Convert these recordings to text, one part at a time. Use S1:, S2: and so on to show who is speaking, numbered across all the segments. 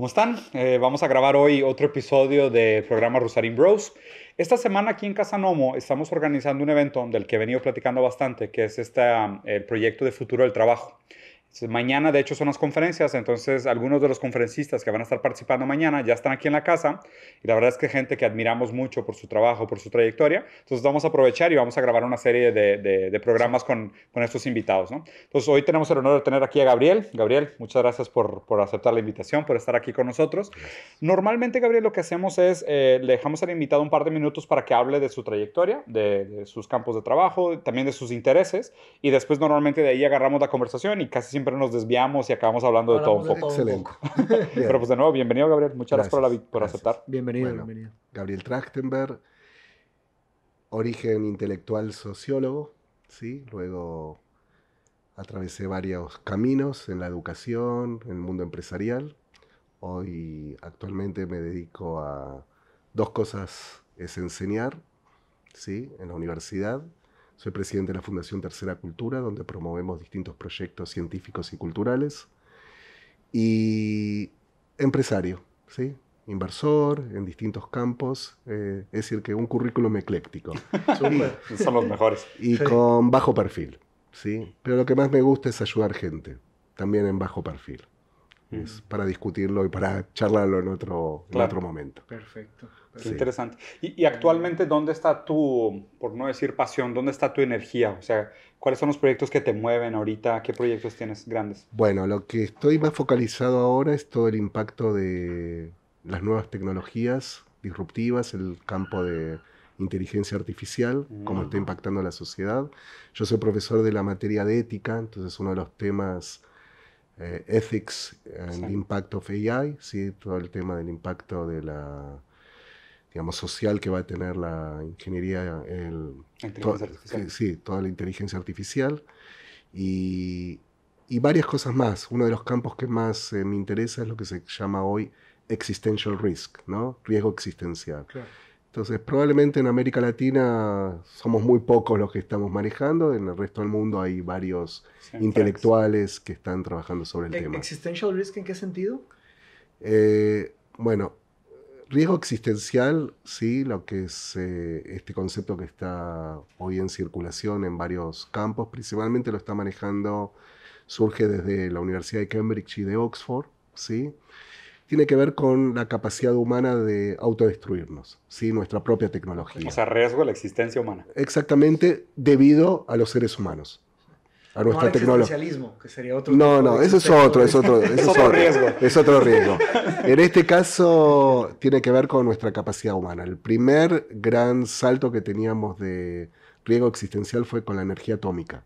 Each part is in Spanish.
S1: ¿Cómo están? Eh, vamos a grabar hoy otro episodio del programa Rosarín Bros. Esta semana aquí en Nomo estamos organizando un evento del que he venido platicando bastante, que es el proyecto de futuro del trabajo. Mañana, de hecho, son las conferencias, entonces algunos de los conferencistas que van a estar participando mañana ya están aquí en la casa y la verdad es que gente que admiramos mucho por su trabajo, por su trayectoria. Entonces vamos a aprovechar y vamos a grabar una serie de, programas con, estos invitados. Entonces hoy tenemos el honor de tener aquí a Gabriel. Gabriel, muchas gracias por, aceptar la invitación, por estar aquí con nosotros. Normalmente, Gabriel, lo que hacemos es eh, le dejamos al invitado un par de minutos para que hable de su trayectoria, de, sus campos de trabajo, también de sus intereses y después normalmente de ahí agarramos la conversación y casi siempre nos desviamos y acabamos hablando de todo un poco. Excelente.
S2: Pero pues de nuevo, bienvenido Gabriel, muchas gracias, por, aceptar. Bienvenido, bienvenido. Gabriel Trachtenberg, origen intelectual sociólogo, ¿sí? Luego atravesé varios caminos en la educación, en el mundo empresarial. Hoy actualmente me dedico a dos cosas, es enseñar, ¿sí? En la universidad soy presidente de la Fundación Tercera Cultura, donde promovemos distintos proyectos científicos y culturales. Y empresario, ¿sí? inversor en distintos campos, eh, es decir, que un currículum ecléctico. Somos Son los mejores. Y con bajo perfil, ¿sí? Pero lo que más me gusta es ayudar gente, también en bajo perfil. Es para discutirlo y para charlarlo en otro, en otro momento. Perfecto.
S1: Qué interesante. Y, actualmente, ¿dónde está tu, por no decir pasión, dónde está tu energía? O sea, ¿cuáles son los proyectos que te mueven ahorita? ¿Qué proyectos tienes grandes?
S2: Bueno, lo que estoy más focalizado ahora es todo el impacto de las nuevas tecnologías disruptivas, el campo de inteligencia artificial, cómo está mm. impactando la sociedad. Yo soy profesor de la materia de ética, entonces uno de los temas eh, ethics and eh, sí. impact of AI, ¿sí? todo el tema del impacto de la digamos, social que va a tener la ingeniería, artificial. Sí, toda la inteligencia artificial y, varias cosas más. Uno de los campos que más eh, me interesa es lo que se llama hoy existential risk, ¿no? Riesgo existencial. Entonces, probablemente en América Latina somos muy pocos los que estamos manejando, en el resto del mundo hay varios intelectuales que están trabajando sobre el e, tema.
S3: ¿Existential risk en qué sentido?
S2: Eh, bueno, riesgo existencial, sí, lo que es eh, este concepto que está hoy en circulación en varios campos, principalmente lo está manejando, surge desde la Universidad de Cambridge y de Oxford, sí, tiene que ver con la capacidad humana de autodestruirnos, ¿sí? nuestra propia tecnología. O sea,
S1: riesgo a la existencia humana.
S2: Exactamente, debido a los seres humanos a nuestra tecnología.
S1: que sería otro. No, no, eso es otro, es
S2: otro, es otro, riesgo. Es otro riesgo. En este caso tiene que ver con nuestra capacidad humana. El primer gran salto que teníamos de riesgo existencial fue con la energía atómica.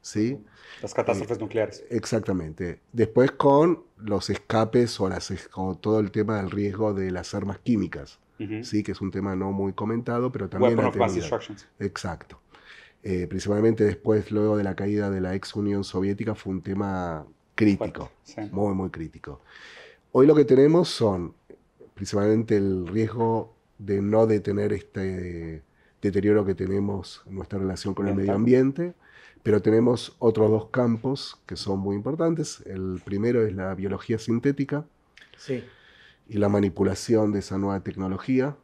S2: ¿Sí? Las catástrofes eh, nucleares. Exactamente. Después con los escapes o, las, todo el tema del riesgo de las armas químicas. Sí, que es un tema no muy comentado, pero también... Weapon of mass Exacto. Eh, principalmente después, luego de la caída de la ex Unión Soviética, fue un tema crítico, muy, muy crítico. Hoy lo que tenemos son principalmente el riesgo de no detener este deterioro que tenemos en nuestra relación con el medio ambiente, pero tenemos otros dos campos que son muy importantes. El primero es la biología sintética y la manipulación de esa nueva tecnología,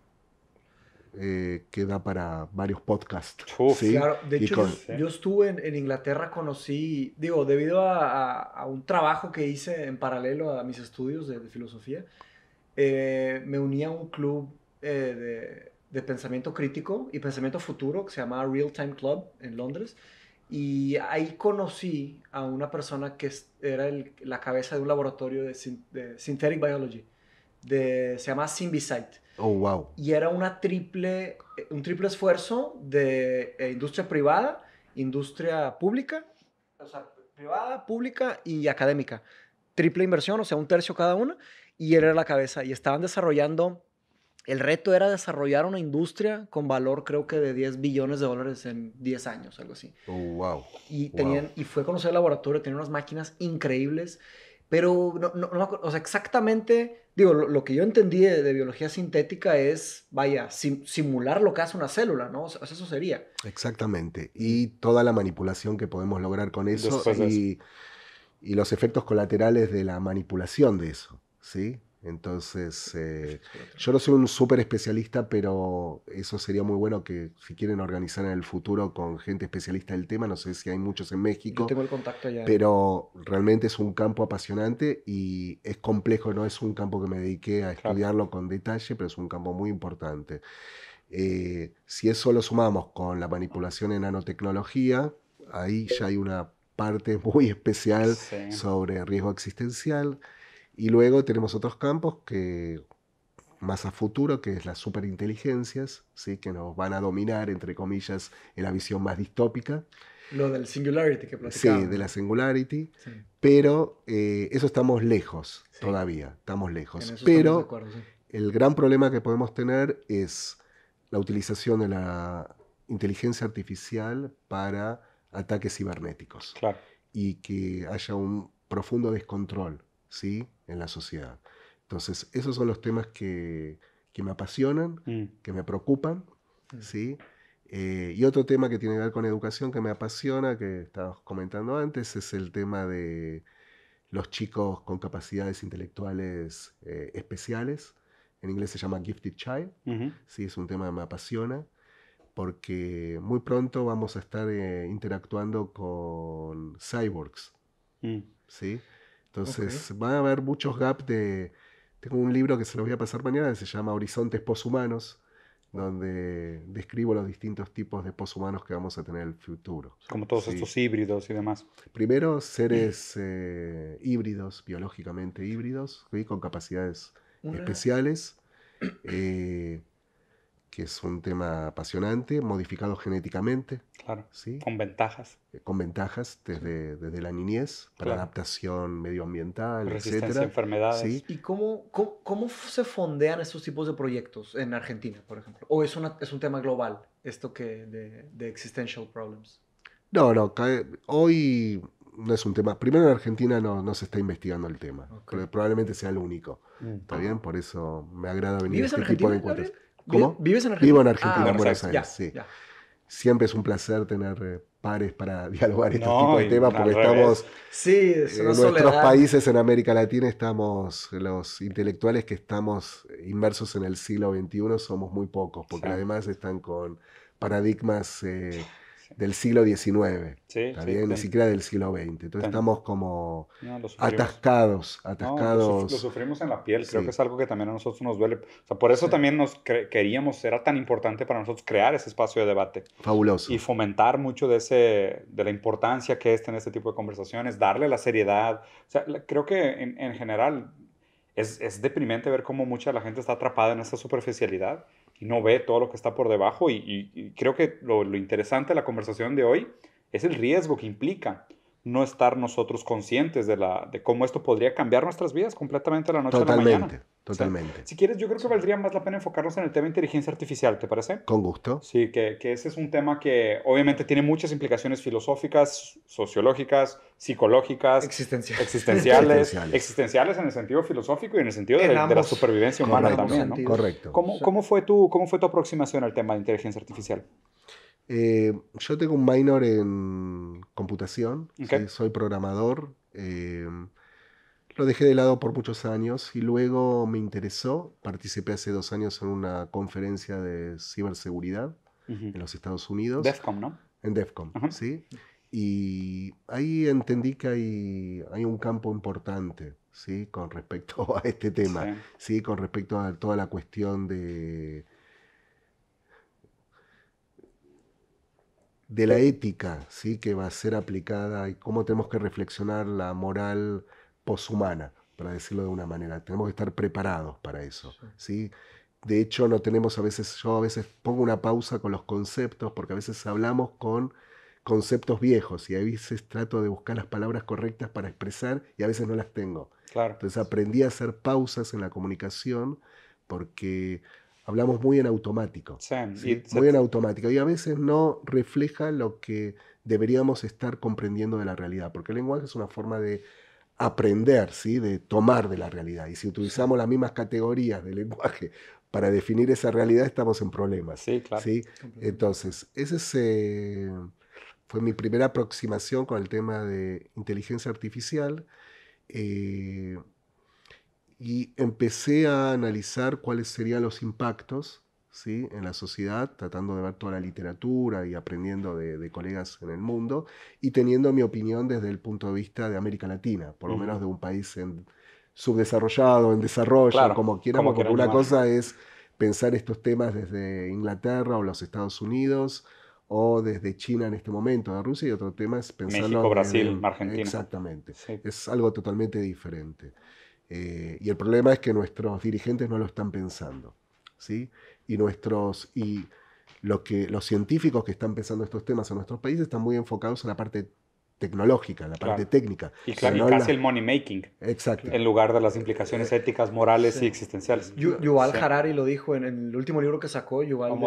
S2: eh, que da para varios podcasts. ¿sí? claro. De hecho,
S3: yo, estuve en, Inglaterra, conocí, digo, debido a, un trabajo que hice en paralelo a mis estudios de, filosofía, eh, me uní a un club eh, de, pensamiento crítico y pensamiento futuro que se llamaba Real Time Club en Londres. Y ahí conocí a una persona que era la cabeza de un laboratorio de Synthetic Biology se llama Simbisite. Oh, wow. Y era una triple, un triple esfuerzo de eh, industria privada, industria pública, o sea, privada, pública y académica. Triple inversión, o sea, un tercio cada una, y él era la cabeza. Y estaban desarrollando, el reto era desarrollar una industria con valor creo que de 10 billones de dólares en 10 años,
S2: algo así. Oh, wow.
S3: Y, tenían, y fue conocer el laboratorio, tenía unas máquinas increíbles, pero no, no, no o sea, exactamente digo, lo, que yo entendí de, biología sintética es, vaya, simular lo que hace una célula, ¿no? eso sería.
S2: Exactamente. Y toda la manipulación que podemos lograr con eso. y, los efectos colaterales de la manipulación de eso, ¿sí? Entonces, eh, yo no soy un súper especialista, pero eso sería muy bueno que si quieren organizar en el futuro con gente especialista del tema, no sé si hay muchos en México. Yo tengo el contacto ya. Pero realmente es un campo apasionante y es complejo, no es un campo que me dediqué a estudiarlo con detalle, pero es un campo muy importante. Eh, si eso lo sumamos con la manipulación en nanotecnología, ahí ya hay una parte muy especial sobre riesgo existencial y luego tenemos otros campos que más a futuro, que es las superinteligencias, ¿sí? que nos van a dominar, entre comillas, en la visión más distópica.
S3: Lo del singularity que platicamos. Sí, de la
S2: singularity. Pero eh, eso estamos lejos todavía, estamos lejos. Pero el gran problema que podemos tener es la utilización de la inteligencia artificial para ataques cibernéticos. Claro. Y que haya un profundo descontrol ¿sí? en la sociedad. Entonces, esos son los temas que, que me apasionan, mm. que me preocupan. Mm. ¿sí? Eh, y otro tema que tiene que ver con educación que me apasiona, que estabas comentando antes, es el tema de los chicos con capacidades intelectuales eh, especiales. En inglés se llama Gifted Child. Sí, es un tema que me apasiona porque muy pronto vamos a estar eh, interactuando con cyborgs. Mm. ¿sí? Entonces, van a haber muchos gaps de... Tengo un libro que se lo voy a pasar mañana, que se llama Horizontes Poshumanos, donde describo los distintos tipos de poshumanos que vamos a tener en el futuro. Como todos estos híbridos y demás. Primero, seres eh, híbridos, biológicamente híbridos, ¿sí? con capacidades especiales. Eh, que es un tema apasionante, modificado genéticamente. ¿sí?
S1: Con ventajas.
S2: Eh, con ventajas desde, desde la niñez, para adaptación medioambiental, Resistencia etcétera. a enfermedades.
S3: ¿Y cómo, cómo, se fondean estos tipos de proyectos en Argentina, por ejemplo? ¿O es, es un tema global esto que de, de existential problems?
S2: No, no. Hoy no es un tema. Primero en Argentina no, no se está investigando el tema. probablemente sea el único. Mm. ¿Está bien? Por eso me agrada venir a este tipo de encuentros. ¿Cómo? ¿Vives en Argentina? Vivo en Argentina, ah, en Buenos Aires, sí. Siempre es un placer tener eh, pares para dialogar este tipo de temas, porque estamos. Sí, en nuestros países en América Latina estamos, los intelectuales que estamos inmersos en el siglo XXI somos muy pocos, porque además están con paradigmas. Eh, del siglo XIX, ni siquiera del siglo XX. Entonces estamos como atascados, atascados. lo,
S1: sufrimos en la piel, creo que es algo que también a nosotros nos duele. por eso también nos queríamos, era tan importante para nosotros crear ese espacio de debate. Fabuloso. Y fomentar mucho de, ese, de la importancia que es en este tipo de conversaciones, darle la seriedad. creo que en, general es, deprimente ver cómo mucha la gente está atrapada en esa superficialidad y no ve todo lo que está por debajo. Y, creo que lo, lo interesante de la conversación de hoy es el riesgo que implica no estar nosotros conscientes de, la, de cómo esto podría cambiar nuestras vidas completamente a la noche totalmente, la mañana. Totalmente. si quieres, yo creo que valdría más la pena enfocarnos en el tema de inteligencia artificial, ¿te parece? Con gusto. Sí, que, ese es un tema que obviamente tiene muchas implicaciones filosóficas, sociológicas, psicológicas, existenciales, existenciales, en el sentido filosófico y en el sentido de, la supervivencia humana también. ¿no? Correcto. ¿Cómo, fue tu, ¿Cómo fue tu aproximación al tema de inteligencia artificial?
S2: Eh, yo tengo un minor en computación, soy programador. Eh, lo dejé de lado por muchos años y luego me interesó. Participé hace dos años en una conferencia de ciberseguridad en los Estados Unidos. ¿no? En DEFCON, sí. Y ahí entendí que hay, un campo importante, ¿sí? Con respecto a este tema, ¿sí? Con respecto a toda la cuestión de de la ética ¿sí? que va a ser aplicada y cómo tenemos que reflexionar la moral poshumana, para decirlo de una manera. Tenemos que estar preparados para eso. ¿sí? De hecho, no tenemos a veces, yo a veces pongo una pausa con los conceptos, porque a veces hablamos con conceptos viejos y a veces trato de buscar las palabras correctas para expresar y a veces no las tengo. Claro. Entonces aprendí a hacer pausas en la comunicación porque hablamos muy en automático. muy en automático. Y a veces no refleja lo que deberíamos estar comprendiendo de la realidad, porque el lenguaje es una forma de aprender, ¿sí? de tomar de la realidad. Y si utilizamos las mismas categorías de lenguaje para definir esa realidad, estamos en problemas. Sí, claro. Entonces, ese eh, fue mi primera aproximación con el tema de inteligencia artificial. Eh, y empecé a analizar cuáles serían los impactos ¿sí? en la sociedad, tratando de ver toda la literatura y aprendiendo de, colegas en el mundo y teniendo mi opinión desde el punto de vista de América Latina, por lo menos de un país en, subdesarrollado, en desarrollo, como quieran, porque una cosa es pensar estos temas desde Inglaterra o los Estados Unidos o desde China en este momento, de Rusia, y otro tema es pensarlo... México, Brasil, Argentina. Exactamente. Es algo totalmente diferente. Eh, y el problema es que nuestros dirigentes no lo están pensando. ¿sí? Y, nuestros, y que, los científicos que están pensando estos temas en nuestros países están muy enfocados en la parte tecnológica, la parte técnica. Y, claro, casi el
S1: money making. Exacto. En lugar de las implicaciones eh, éticas, morales y existenciales. Yuval
S3: Harari lo dijo en, el último libro que sacó, Yuval.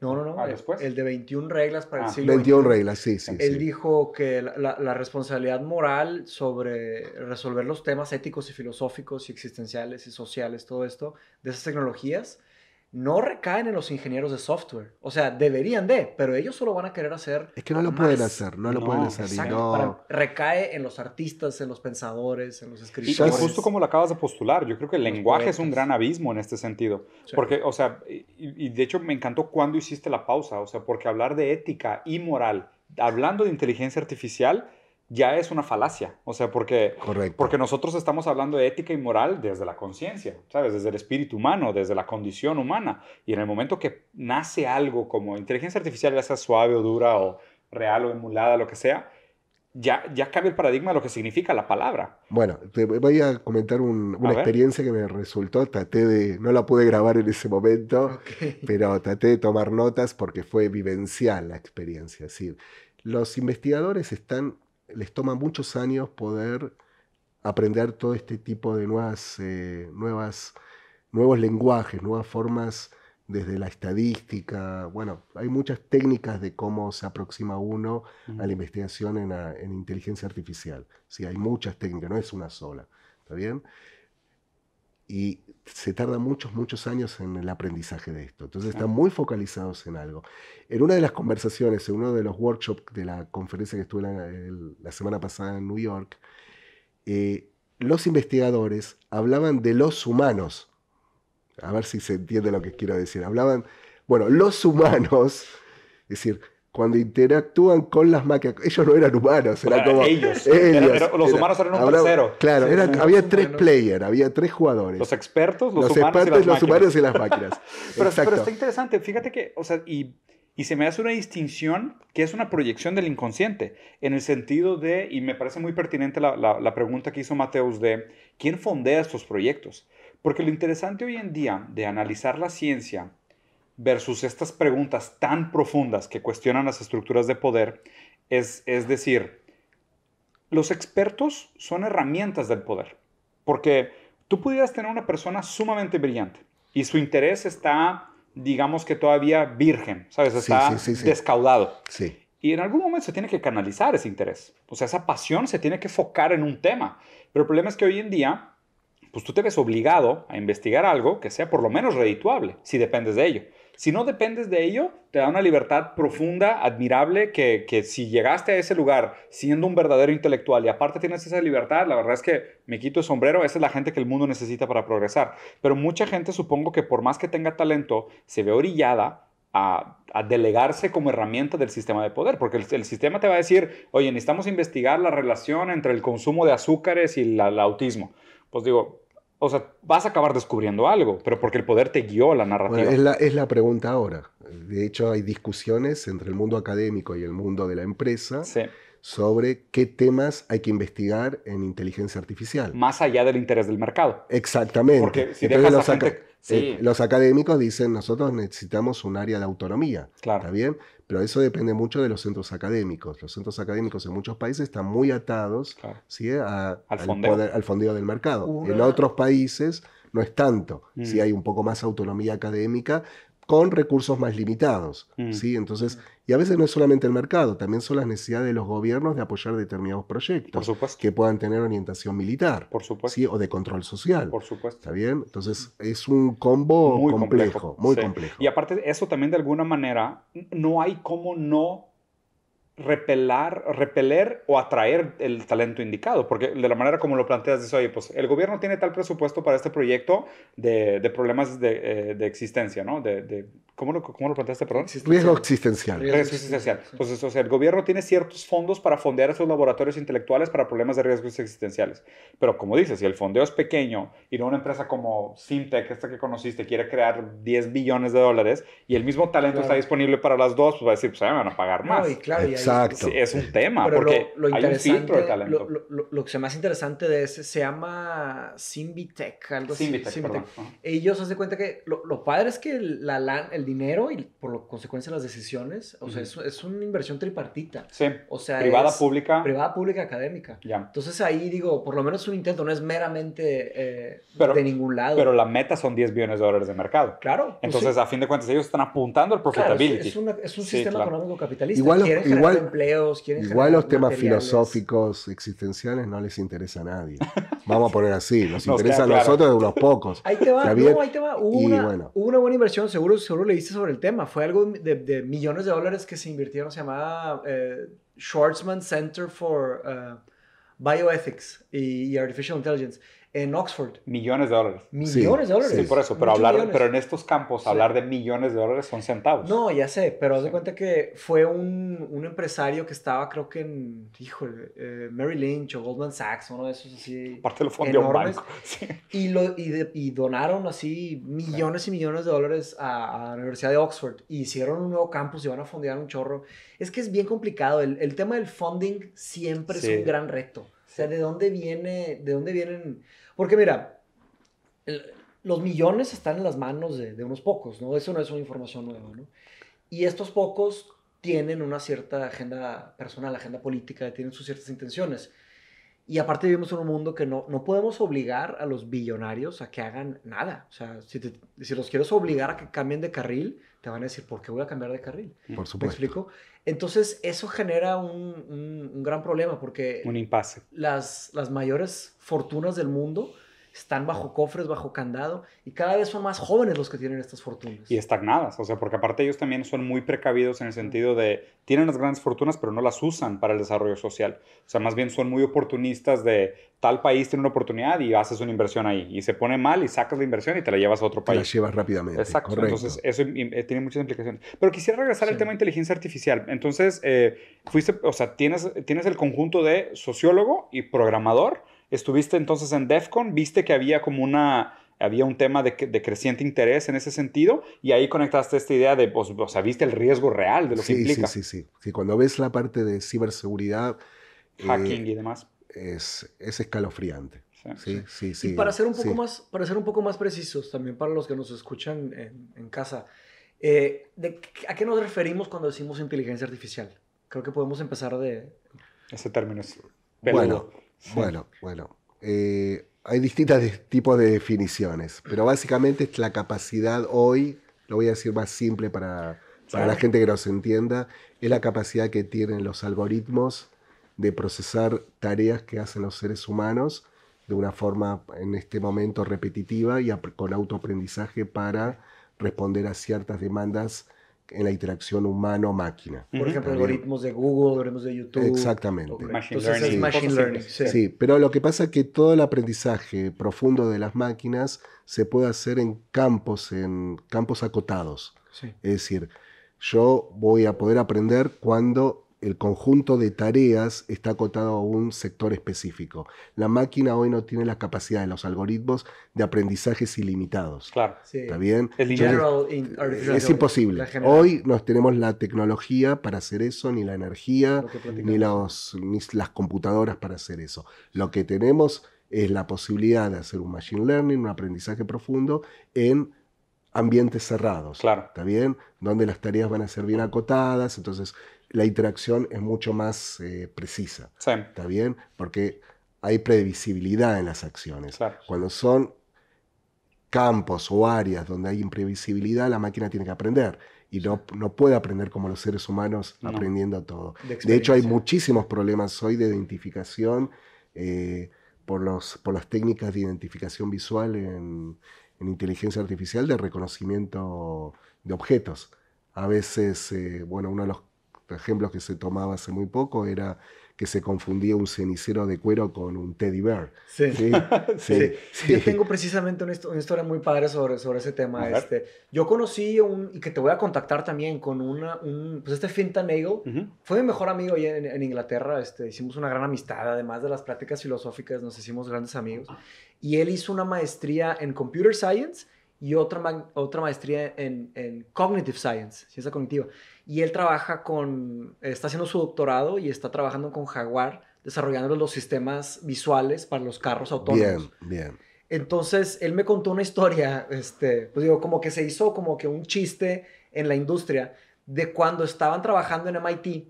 S3: no, no, no. Ah, eh, el,
S2: de 21 reglas para el ah, siglo 21 reglas, sí, sí. Él
S3: dijo que la, responsabilidad moral sobre resolver los temas éticos y filosóficos y existenciales y sociales, todo esto, de esas tecnologías, no recaen en los ingenieros de software. O sea, deberían de, pero ellos solo van a querer hacer.
S2: Es que no lo pueden hacer, no lo pueden hacer. no...
S3: recae en los artistas, en los pensadores, en los escritores. Y, justo
S1: como lo acabas de postular, yo creo que el lenguaje es un gran abismo en este sentido. Porque, o sea, y de hecho me encantó cuando hiciste la pausa, o sea, porque hablar de ética y moral, hablando de inteligencia artificial, ya es una falacia. O sea, porque, porque nosotros estamos hablando de ética y moral desde la conciencia, ¿sabes? Desde el espíritu humano, desde la condición humana. Y en el momento que nace algo como inteligencia artificial, ya sea suave o dura o real o emulada, lo que sea, ya, ya cambia el paradigma de lo que significa la palabra.
S2: Bueno, te voy a comentar una experiencia que me resultó. Traté de, no la pude grabar en ese momento, pero traté de tomar notas porque fue vivencial la experiencia. Sí. Los investigadores están les toma muchos años poder aprender todo este tipo de nuevas, eh, nuevas, nuevos lenguajes, nuevas formas desde la estadística. Bueno, hay muchas técnicas de cómo se aproxima uno a la investigación en, en inteligencia artificial. Sí, hay muchas técnicas, no es una sola. ¿Está bien? y se tarda muchos, muchos años en el aprendizaje de esto. Entonces están muy focalizados en algo. En una de las conversaciones, en uno de los workshops de la conferencia que estuve la, semana pasada en New York, eh, los investigadores hablaban de los humanos. A ver si se entiende lo que quiero decir. Hablaban, bueno, los humanos, es decir, cuando interactúan con las máquinas, ellos no eran humanos, eran como ellos. ellos los humanos eran un tercero. Claro, había tres players, había tres jugadores. Los expertos, los, humanos, y las máquinas. pero, está
S1: interesante, fíjate que, o sea, y, y se me hace una distinción que es una proyección del inconsciente, en el sentido de, y me parece muy pertinente la, la pregunta que hizo Mateus de, ¿quién fondea estos proyectos? Porque lo interesante hoy en día de analizar la ciencia versus estas preguntas tan profundas que cuestionan las estructuras de poder, es, es decir, los expertos son herramientas del poder, porque tú pudieras tener una persona sumamente brillante y su interés está, digamos que todavía virgen, ¿sabes? Está descaudado. Y en algún momento se tiene que canalizar ese interés. O sea, esa pasión se tiene que focar en un tema. Pero el problema es que hoy en día, pues tú te ves obligado a investigar algo que sea por lo menos redituable, si dependes de ello. Si no dependes de ello, te da una libertad profunda, admirable, que, si llegaste a ese lugar siendo un verdadero intelectual y aparte tienes esa libertad, la verdad es que me quito el sombrero, esa es la gente que el mundo necesita para progresar. Pero mucha gente supongo que por más que tenga talento, se ve orillada a, delegarse como herramienta del sistema de poder, porque el, sistema te va a decir, oye, necesitamos investigar la relación entre el consumo de azúcares y el autismo. Pues digo, o sea, vas a acabar descubriendo algo, pero porque el poder te guió la narrativa. es, la,
S2: es, la, pregunta ahora. De hecho, hay discusiones entre el mundo académico y el mundo de la empresa sobre qué temas hay que investigar en inteligencia artificial. Más
S1: allá del interés del mercado.
S2: Exactamente. Porque si dejas a eh, los académicos dicen, nosotros necesitamos un área de autonomía, ¿está bien? Pero eso depende mucho de los centros académicos. Los centros académicos en muchos países están muy atados al, fondeo. del mercado. En otros países no es tanto, Si mm. hay un poco más autonomía académica con recursos más limitados, mm. ¿sí? Entonces... Mm. Y a veces no es solamente el mercado, también son las necesidades de los gobiernos de apoyar determinados proyectos que puedan tener orientación militar Por supuesto. ¿sí? o de control social. Por supuesto. ¿Está bien? Entonces es un combo complejo, muy complejo.
S1: Y aparte, eso también de alguna manera, no hay cómo no repelar, repeler o atraer el talento indicado, porque de la manera como lo planteas, dices, oye, pues el gobierno tiene tal presupuesto para este proyecto de, problemas eh, de, existencia, ¿no? De, ¿cómo, lo, ¿Cómo lo planteaste, perdón? Riesgo
S2: existencial. Riesgo
S1: existencial. Entonces, pues, o sea, el gobierno tiene ciertos fondos para fondear esos laboratorios intelectuales para problemas de riesgos existenciales. Pero como dices, si el fondeo es pequeño y no una empresa como Simtech, esta que conociste, quiere crear 10 billones de dólares y el mismo talento está disponible para las dos, pues va a decir, pues a van a pagar más. y claro, Exacto. Es, un tema, porque lo,
S3: Lo, que sea más interesante de ese se llama Symbitech, algo ellos SimbiTech. Symbitech. Ellos hacen cuenta que lo, padre es que la, el dinero y por consecuencia las decisiones, o sea, es, una inversión tripartita. O sea, privada, pública. Privada, pública, académica. Ya. Entonces ahí digo, por lo menos un intento, no es meramente eh, de
S1: ningún lado. Pero la meta son 10 billones de dólares de mercado. Claro. Pues Entonces, a fin de cuentas, ellos están apuntando al profitability. es, un sistema económico capitalista. igual igual,
S3: empleos,
S2: igual los temas filosóficos existenciales no les interesa a nadie. Vamos a poner así, nos, interesa a nosotros de unos pocos. Ahí te va, ahí te Hubo, una,
S3: una, buena inversión, seguro, seguro le sobre el tema. Fue algo de, millones de dólares que se invirtieron, se llamaba eh, Schwarzman Center for eh, Bioethics y Artificial Intelligence
S1: en Oxford. Millones de dólares. Millones de dólares. Sí, por eso, pero, hablar, pero en estos campos hablar de millones de dólares son centavos.
S3: No, ya sé, pero haz de cuenta que fue un, empresario que estaba creo que en, híjole, eh, Mary Lynch o Goldman Sachs, uno de esos así. Aparte lo fundió un banco. Y, lo, y, donaron así millones y millones de dólares a, la Universidad de Oxford. Y hicieron un nuevo campus y van a fondear un chorro. Es que es bien complicado. El, el tema del funding siempre es un gran reto. O sea, ¿de dónde viene, de dónde vienen porque mira, los millones están en las manos de, unos pocos, ¿no? Eso no es una información nueva, ¿no? Y estos pocos tienen una cierta agenda personal, agenda política, tienen sus ciertas intenciones. Y aparte vivimos en un mundo que no, podemos obligar a los billonarios a que hagan nada. O sea, si los quieres obligar a que cambien de carril, te van a decir, ¿por qué voy a cambiar de carril? Por supuesto. explico? Entonces, eso genera un, gran problema porque... Un impasse. Las, las mayores fortunas del mundo están bajo cofres, bajo candado, y cada vez son más jóvenes los que tienen estas fortunas.
S1: Y estagnadas, o sea, porque aparte ellos también son muy precavidos en el sentido de, tienen las grandes fortunas, pero no las usan para el desarrollo social. O sea, más bien son muy oportunistas de, tal país tiene una oportunidad y haces una inversión ahí, y se pone mal y sacas la inversión y te la llevas a otro país. Te la
S2: llevas rápidamente. Exacto, entonces
S1: eso eh, tiene muchas implicaciones. Pero quisiera regresar al tema de inteligencia artificial. Entonces, eh, fuiste, o sea, tienes, tienes el conjunto de sociólogo y programador Estuviste entonces en DEFCON, viste que había como una, había un tema de, creciente interés en ese sentido y ahí conectaste esta idea de, pues, o sea, viste el riesgo real de lo que implica. Sí,
S2: sí, sí, sí. Cuando ves la parte de ciberseguridad... Eh, Hacking y demás. Es, escalofriante. Sí, sí, sí. Y para ser un poco, más,
S3: para ser un poco más precisos también para los que nos escuchan en, casa, eh, ¿a qué nos referimos cuando decimos inteligencia artificial? Creo que podemos empezar
S1: de... Ese término es...
S2: Bueno, bueno, bueno. Eh, hay distintos tipos de definiciones, pero básicamente es la capacidad hoy, lo voy a decir más simple para, para la gente que nos entienda, es la capacidad que tienen los algoritmos de procesar tareas que hacen los seres humanos de una forma en este momento repetitiva y con autoaprendizaje para responder a ciertas demandas en la interacción humano-máquina. Por ejemplo, algoritmos
S3: de Google, algoritmos de
S2: YouTube. Exactamente. Machine learning. Sí. pero lo que pasa es que todo el aprendizaje profundo de las máquinas se puede hacer en campos, en campos acotados. Es decir, yo voy a poder aprender cuando el conjunto de tareas está acotado a un sector específico. La máquina hoy no tiene la capacidad de los algoritmos de aprendizajes ilimitados. Claro. ¿Está bien? Eh, es, imposible. Hoy no tenemos la tecnología para hacer eso, ni la energía, ni, las computadoras para hacer eso. Lo que tenemos es la posibilidad de hacer un machine learning, un aprendizaje profundo en ambientes cerrados. Claro. ¿Está bien? Donde las tareas van a ser bien acotadas, entonces la interacción es mucho más eh, precisa. ¿Está bien? Porque hay previsibilidad en las acciones. Cuando son campos o áreas donde hay imprevisibilidad, la máquina tiene que aprender y no, puede aprender como los seres humanos aprendiendo todo. De, hecho, hay muchísimos problemas hoy de identificación eh, por, los, por las técnicas de identificación visual en, inteligencia artificial de reconocimiento de objetos. A veces, eh, bueno, uno de los ejemplo que se tomaba hace muy poco era que se confundía un cenicero de cuero con un teddy bear. Sí, sí, sí, Yo tengo
S3: precisamente una, historia muy padre sobre, sobre ese tema. Este, yo conocí un, y que te voy a contactar también, con una, un, pues este Fintan Eagle, fue mi mejor amigo en, Inglaterra, este, hicimos una gran amistad, además de las prácticas filosóficas, nos hicimos grandes amigos, y él hizo una maestría en Computer Science y otra, otra maestría en, en Cognitive Science, ciencia cognitiva. Y él trabaja con, está haciendo su doctorado y está trabajando con Jaguar, desarrollando los sistemas visuales para los carros autónomos. Bien, bien. Entonces, él me contó una historia, este, pues digo, como que se hizo como que un chiste en la industria de cuando estaban trabajando en MIT.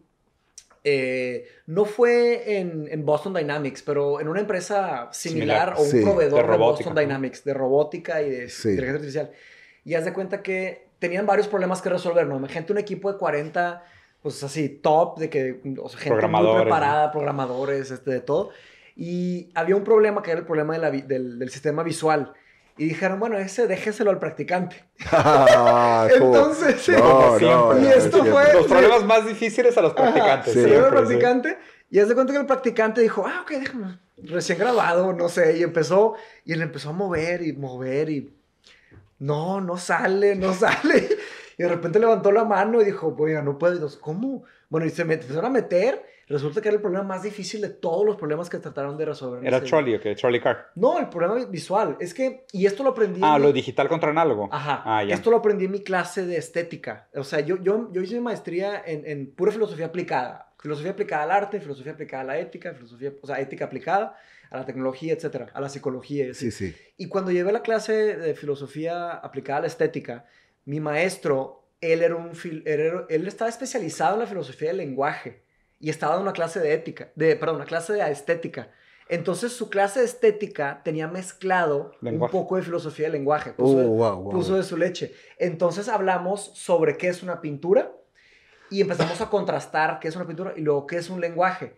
S3: Eh, no fue en, Boston Dynamics, pero en una empresa similar, o un proveedor de, Boston Dynamics, de robótica y de inteligencia artificial. Y haz de cuenta que tenían varios problemas que resolver, ¿no? Gente, un equipo de 40, pues así, top, de que, o gente muy preparada, programadores, este, de todo. Y había un problema que era el problema de del, sistema visual. Y dijeron, bueno, ese déjeselo al practicante.
S1: Entonces, sí, y esto fue... Los problemas
S3: más difíciles
S1: a los practicantes. Ajá, sí, el practicante
S3: sí. y hace cuenta que el practicante dijo, ah, ok, déjame, recién grabado, no sé, y empezó, y él empezó a mover y mover y no, no sale, no sale. Y de repente levantó la mano y dijo, oiga, no puedo. ¿Cómo? Bueno, y se empezaron a meter. Resulta que era el problema más difícil de todos los problemas que trataron de resolver. ¿Era trolley
S1: o ¿Trolley car?
S3: No, el problema visual. Es que, y esto lo aprendí. Ah, lo
S1: digital contra análogo. Ajá. Ah, esto lo
S3: aprendí en mi clase de estética. O sea, yo, yo, yo hice maestría en, en pura filosofía aplicada. Filosofía aplicada al arte, filosofía aplicada a la ética, filosofía, o sea, ética aplicada a la tecnología, etcétera, a la psicología. Y cuando llevé la clase de filosofía aplicada a la estética, mi maestro, él, era un él, él estaba especializado en la filosofía del lenguaje y estaba en una clase de ética, de, perdón, una clase de estética. Entonces su clase de estética tenía mezclado un poco de filosofía del lenguaje, puso, uh, de su leche. Entonces hablamos sobre qué es una pintura y empezamos a contrastar qué es una pintura y luego qué es un lenguaje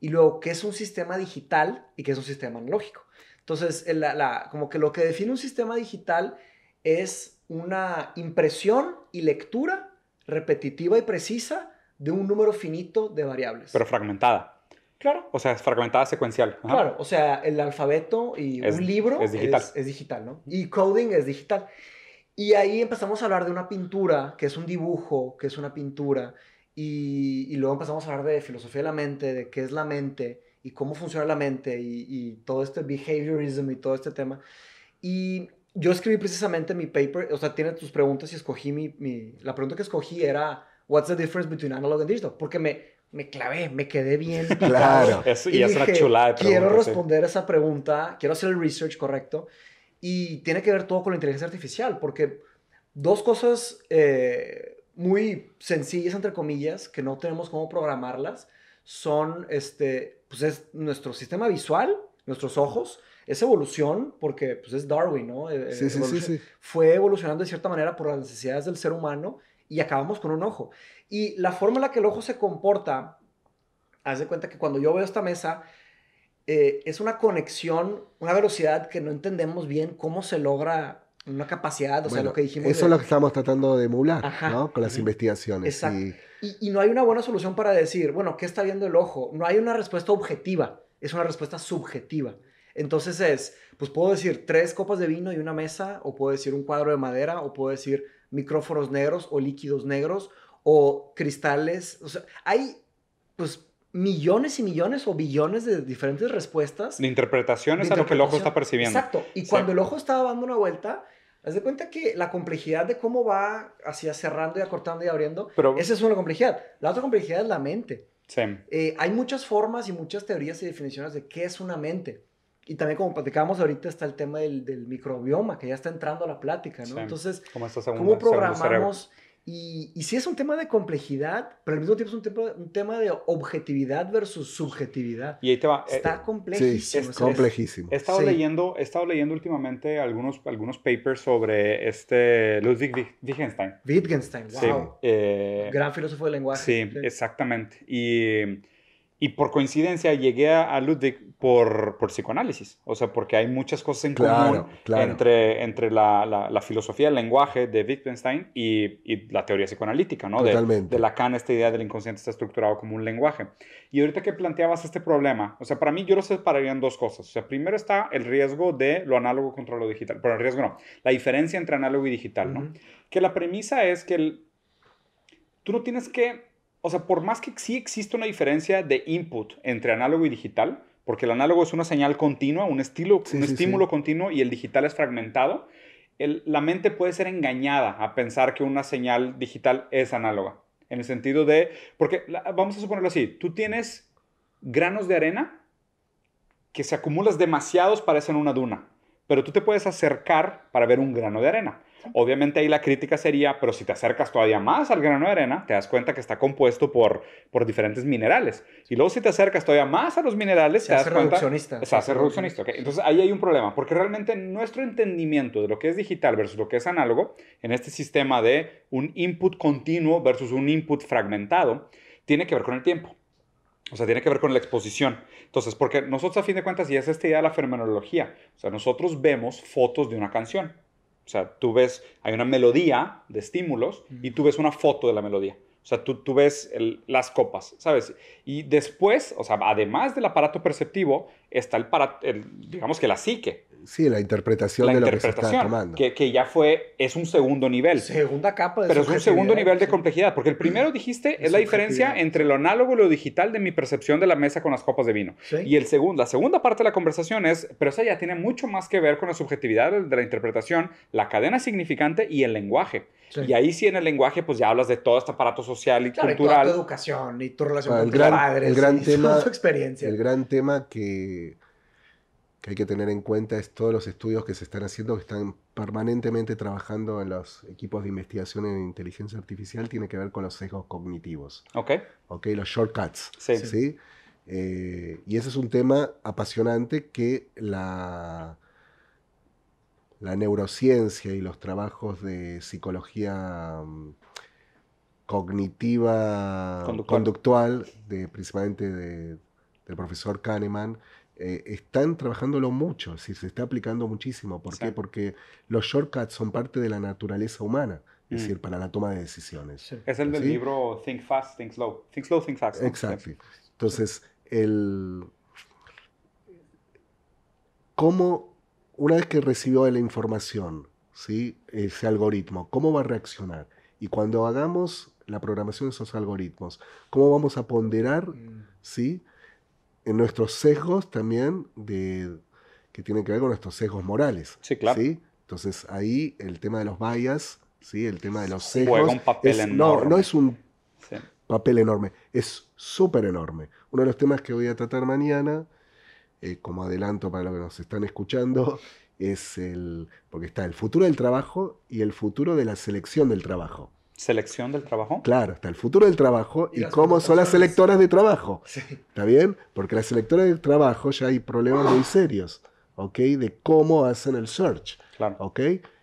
S3: y luego qué es un sistema digital y qué es un sistema analógico. Entonces, la, como que lo que define un sistema digital es una impresión y lectura repetitiva y precisa de un número finito de variables.
S1: Pero fragmentada. Claro. O sea, es fragmentada secuencial. Claro,
S3: o sea, el alfabeto y un libro es digital. es digital, ¿no? Y coding es digital. Y ahí empezamos a hablar de una pintura, que es un dibujo, que es una pintura, y, luego empezamos a hablar de filosofía de la mente, de qué es la mente y cómo funciona la mente y, todo este behaviorism y todo este tema. Y yo escribí precisamente mi paper, o sea, tiene tus preguntas y escogí mi, La pregunta que escogí era, ¿What's the difference between analog and digital? Porque me, me clavé, me quedé bien. claro, y, es una chulada Quiero responder esa pregunta, quiero hacer el research correcto. Y tiene que ver todo con la inteligencia artificial, porque dos cosas... Eh, muy sencillas, entre comillas, que no tenemos cómo programarlas, son, este, pues es nuestro sistema visual, nuestros ojos, es evolución, porque pues es Darwin, ¿no? Eh, fue evolucionando de cierta manera por las necesidades del ser humano y acabamos con un ojo. Y la forma en la que el ojo se comporta, haz de cuenta que cuando yo veo esta mesa, eh, es una conexión, una velocidad que no entendemos bien cómo se logra una capacidad, o sea, lo que dijimos. Eso es lo que
S2: estamos tratando de emular, ¿no? Con las investigaciones. Exacto. Y...
S3: Y, no hay una buena solución para decir, bueno, ¿qué está viendo el ojo? No hay una respuesta objetiva, es una respuesta subjetiva. Entonces es, pues puedo decir tres copas de vino y una mesa, o puedo decir un cuadro de madera, o puedo decir micrófonos negros o líquidos negros, o cristales. O sea, hay, pues, millones y millones o billones de diferentes respuestas.
S1: De interpretaciones a lo que el ojo está percibiendo. Exacto.
S3: Y cuando el ojo estaba dando una vuelta, Haz de cuenta que la complejidad de cómo va hacia cerrando y acortando y abriendo, esa es una complejidad. La otra complejidad es la mente. Sí. Eh, hay muchas formas y muchas teorías y definiciones de qué es una mente. Y también como platicábamos ahorita está el tema del, microbioma, que ya está entrando a la plática, ¿no? Entonces,
S1: ¿cómo programamos
S3: y, y sí es un tema de complejidad, pero al mismo tiempo es un tema, de objetividad versus subjetividad.
S1: Y ahí te va. Eh, Está eh, complejísimo. Sí, es
S2: complejísimo. He
S1: estado, leyendo, he estado leyendo últimamente algunos, algunos papers sobre este Ludwig Wittgenstein. Wittgenstein, wow. Sí, eh, Gran
S3: filósofo del lenguaje. Sí,
S1: exactamente. Y, y por coincidencia llegué a Ludwig por, psicoanálisis, o sea, porque hay muchas cosas en común entre, entre la, filosofía, del lenguaje de Wittgenstein y, la teoría psicoanalítica, ¿no? Totalmente. De, la Lacan, esta idea del inconsciente está estructurado como un lenguaje. Y ahorita que planteabas este problema, o sea, para mí yo lo separaría en dos cosas. O sea, primero está el riesgo de lo análogo contra lo digital, pero el riesgo no, la diferencia entre análogo y digital, ¿no? Que la premisa es que tú no tienes que, o sea, por más que sí existe una diferencia de input entre análogo y digital, porque el análogo es una señal continua, un, un estímulo continuo y el digital es fragmentado, la mente puede ser engañada a pensar que una señal digital es análoga. En el sentido de, porque vamos a suponerlo así, tú tienes granos de arena que se acumulas demasiados parecen una duna, pero tú te puedes acercar para ver un grano de arena. Obviamente ahí la crítica sería, pero si te acercas todavía más al grano de arena, te das cuenta que está compuesto por, diferentes minerales. Y luego si te acercas todavía más a los minerales, te das cuenta... Reduccionista. Se hace reduccionista. Entonces ahí hay un problema, porque realmente nuestro entendimiento de lo que es digital versus lo que es análogo, en este sistema de un input continuo versus un input fragmentado, tiene que ver con el tiempo. O sea, tiene que ver con la exposición. Entonces, porque nosotros a fin de cuentas, y es esta idea de la fenomenología, o sea, nosotros vemos fotos de una canción o sea, tú ves, hay una melodía de estímulos y tú ves una foto de la melodía. O sea, tú, tú ves las copas, ¿sabes? Y después, o sea, además del aparato perceptivo, está el, para, digamos que la psique,
S2: Sí, la interpretación de lo que se está tomando.
S1: Que, que, ya fue, es un segundo nivel. Segunda capa de Pero es un segundo nivel de complejidad, porque el primero dijiste es, la diferencia entre lo análogo y lo digital de mi percepción de la mesa con las copas de vino. Y el segundo, la segunda parte de la conversación es, pero esa ya tiene mucho más que ver con la subjetividad de la interpretación, la cadena significante y el lenguaje. Y ahí sí en el lenguaje pues ya hablas de todo este aparato social y cultural. Y tu
S3: educación y tu ah, relación con tus padres. El gran y tema, tu
S2: experiencia. El gran tema que hay que tener en cuenta es todos los estudios que se están haciendo, que están permanentemente trabajando en los equipos de investigación en inteligencia artificial, tiene que ver con los sesgos cognitivos. Ok. Ok, los shortcuts. Sí. Eh, y ese es un tema apasionante que la, neurociencia y los trabajos de psicología mm, cognitiva conductual, de, principalmente del profesor Kahneman, eh, están trabajándolo mucho, se está aplicando muchísimo. ¿Por qué? Porque los shortcuts son parte de la naturaleza humana, es mm. decir, para la toma de decisiones. Es el del
S1: libro Think Fast, Think Slow. Think Slow, Think Fast.
S2: Exacto. Entonces, el... ¿Cómo, una vez que recibió la información, ¿sí? ese algoritmo, cómo va a reaccionar? Y cuando hagamos la programación de esos algoritmos, ¿cómo vamos a ponderar, mm. ¿sí? en nuestros sesgos también de, que tienen que ver con nuestros sesgos morales. Sí, claro. Entonces ahí el tema de los bias, ¿sí? el tema de los sesgos... un papel enorme. No, no es un papel enorme, es súper enorme. Uno de los temas que voy a tratar mañana, eh, como adelanto para los que nos están escuchando, es el... porque está el futuro del trabajo y el futuro de la selección del trabajo
S1: selección del trabajo.
S2: Claro, está el futuro del trabajo y, cómo son las selectoras de trabajo. ¿Está bien? Porque las selectoras de trabajo ya hay problemas muy serios, ¿ok? De cómo hacen el search, claro. ¿ok?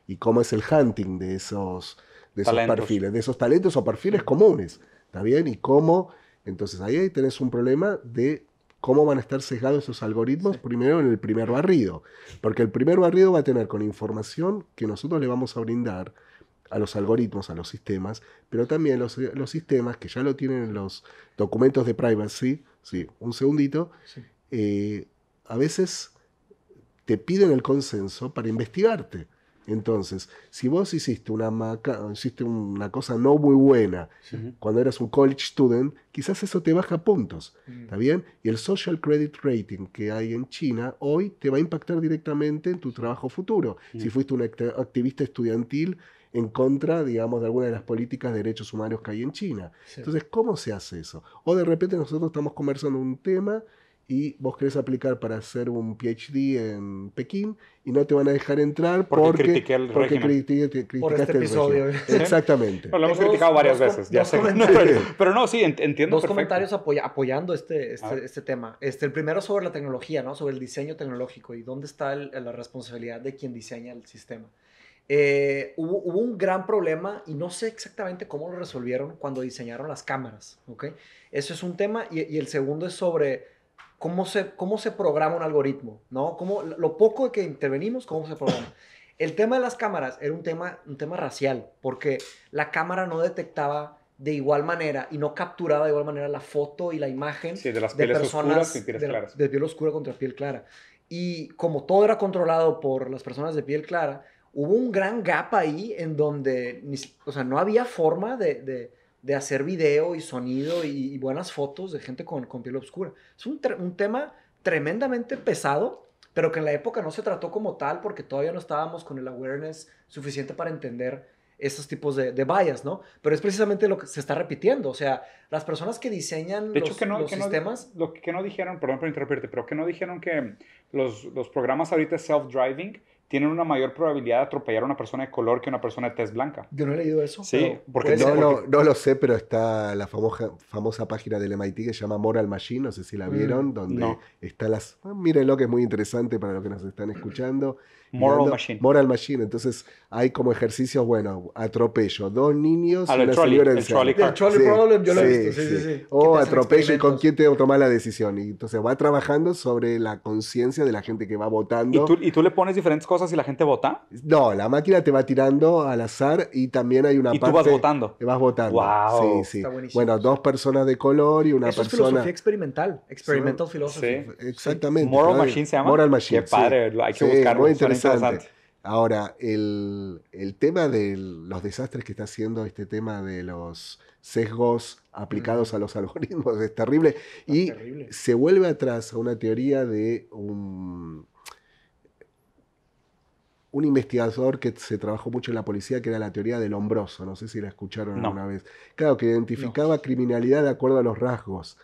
S2: Y cómo es el hunting de esos, de esos perfiles, de esos talentos o perfiles comunes, ¿está bien? Y cómo, entonces ahí tenés un problema de cómo van a estar sesgados esos algoritmos primero en el primer barrido, porque el primer barrido va a tener con información que nosotros le vamos a brindar, a los algoritmos, a los sistemas, pero también los, los sistemas que ya lo tienen los documentos de privacy, sí, un segundito, eh, a veces te piden el consenso para investigarte. Entonces, si vos hiciste una, maca, hiciste una cosa no muy buena cuando eras un college student, quizás eso te baja puntos, mm. ¿está bien? Y el social credit rating que hay en China hoy te va a impactar directamente en tu trabajo futuro. Mm. Si fuiste un activista estudiantil en contra, digamos, de alguna de las políticas de derechos humanos que hay en China. Entonces, ¿cómo se hace eso? O de repente nosotros estamos conversando un tema y vos querés aplicar para hacer un PhD en Pekín y no te van a dejar entrar porque, criticaste El este Exactamente. lo hemos criticado varias veces,
S1: Pero no, sí, entiendo Dos comentarios apoyando este,
S3: este, ah. este, tema. Este, el primero sobre la tecnología, ¿no? sobre el diseño tecnológico y dónde está la responsabilidad de quien diseña el sistema. Eh, hubo, un gran problema y no sé exactamente cómo lo resolvieron cuando diseñaron las cámaras, ¿ok? Eso es un tema y, el segundo es sobre cómo se, cómo se programa un algoritmo, ¿no? lo poco que intervenimos, cómo se programa. El tema de las cámaras era un tema, un tema racial, porque la cámara no detectaba de igual manera y no capturaba de igual manera la foto y la imagen de, las de personas de, de piel oscura contra piel clara. Y como todo era controlado por las personas de piel clara, hubo un gran gap ahí en donde, o sea, no había forma de, de, de hacer video y sonido y, buenas fotos de gente con, con piel oscura. Es un, un, tema tremendamente pesado, pero que en la época no se trató como tal porque todavía no estábamos con el awareness suficiente para entender estos tipos de, de bias, ¿no?
S1: Pero es precisamente lo que se está repitiendo. O sea, las personas que
S3: diseñan
S1: los, los sistemas... lo que no dijeron, perdón por interrumpirte, pero que no dijeron que los, los programas ahorita self-driving tienen una mayor probabilidad de atropellar a una persona de color que una persona de tez blanca.
S3: Yo no he leído eso.
S2: Sí, porque no, no, lo sé, pero está la famosa, famosa página del MIT que se llama Moral Machine, no sé si la mm, vieron, donde está las... Ah, Miren lo que es muy interesante para los que nos están escuchando. Moral Machine. Moral Machine. Entonces hay como ejercicios, bueno, atropello. Dos niños a y una señora el trolley, El trolley problem, yo lo he visto. Sí, sí, sí. O atropello y con quién te toma la decisión. Y entonces va trabajando sobre la conciencia de la gente que va votando. ¿Y tú, ¿Y tú, le pones diferentes
S1: cosas y la gente vota?
S2: No, la máquina te va tirando al azar y también hay una parte... Y tú vas votando. te vas votando. Wow. Sí, sí. Está buenísimo. Bueno, dos personas de color y una persona... es filosofía
S1: experimental.
S2: Experimental philosophy. Exactamente. Moral Machine se llama. Moral Machine, Qué padre. Hay que buscarlo. interesante. Ahora, el, tema de los desastres que está haciendo este tema de los sesgos aplicados a los algoritmos es terrible. y se vuelve atrás a una teoría de un, un investigador que se trabajó mucho en la policía, que era la teoría del hombroso, no sé si la escucharon alguna vez. Claro, que identificaba criminalidad de acuerdo a los rasgos.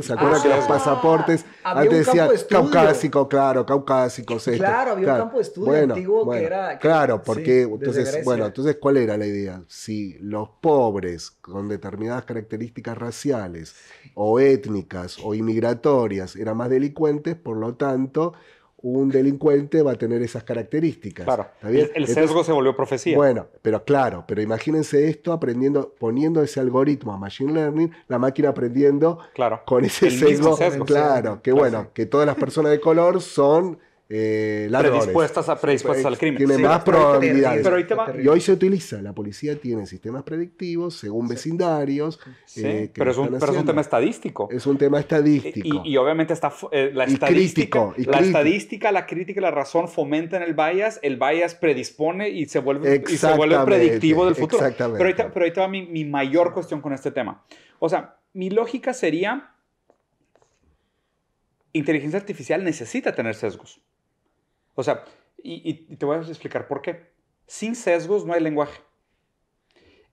S2: ¿Se ah, acuerdan que los pasaportes antes ah, ah, decían caucásico, claro, caucásico, eh, Claro, había un campo de estudio antiguo que era. claro, porque entonces, bueno, entonces, ¿cuál era la idea? Si los pobres con determinadas características raciales o étnicas o inmigratorias eran más delincuentes, por lo tanto, un delincuente va a tener esas características. Claro, el, sesgo se
S1: volvió profecía. Bueno,
S2: pero claro, pero imagínense esto aprendiendo, poniendo ese algoritmo a Machine Learning, la máquina aprendiendo
S1: con ese sesgo, sesgo, Claro, que bueno,
S2: que todas las personas de color son eh, predispuestas, a, al crimen. Tiene más probabilidades. Y hoy se utiliza, la policía tiene sistemas predictivos según vecindarios. Eh, pero, es un, tema estadístico. Es un tema estadístico.
S1: Y, obviamente está, eh, la, estadística, la estadística, la crítica y la razón fomentan el bias, el bias predispone y se vuelve, predictivo del futuro. Exactamente. Pero ahorita, pero va mi, mi mayor cuestión con este tema. O sea, mi lógica sería, inteligencia artificial necesita tener sesgos. O sea, y, te voy a explicar por qué. Sin sesgos no hay lenguaje.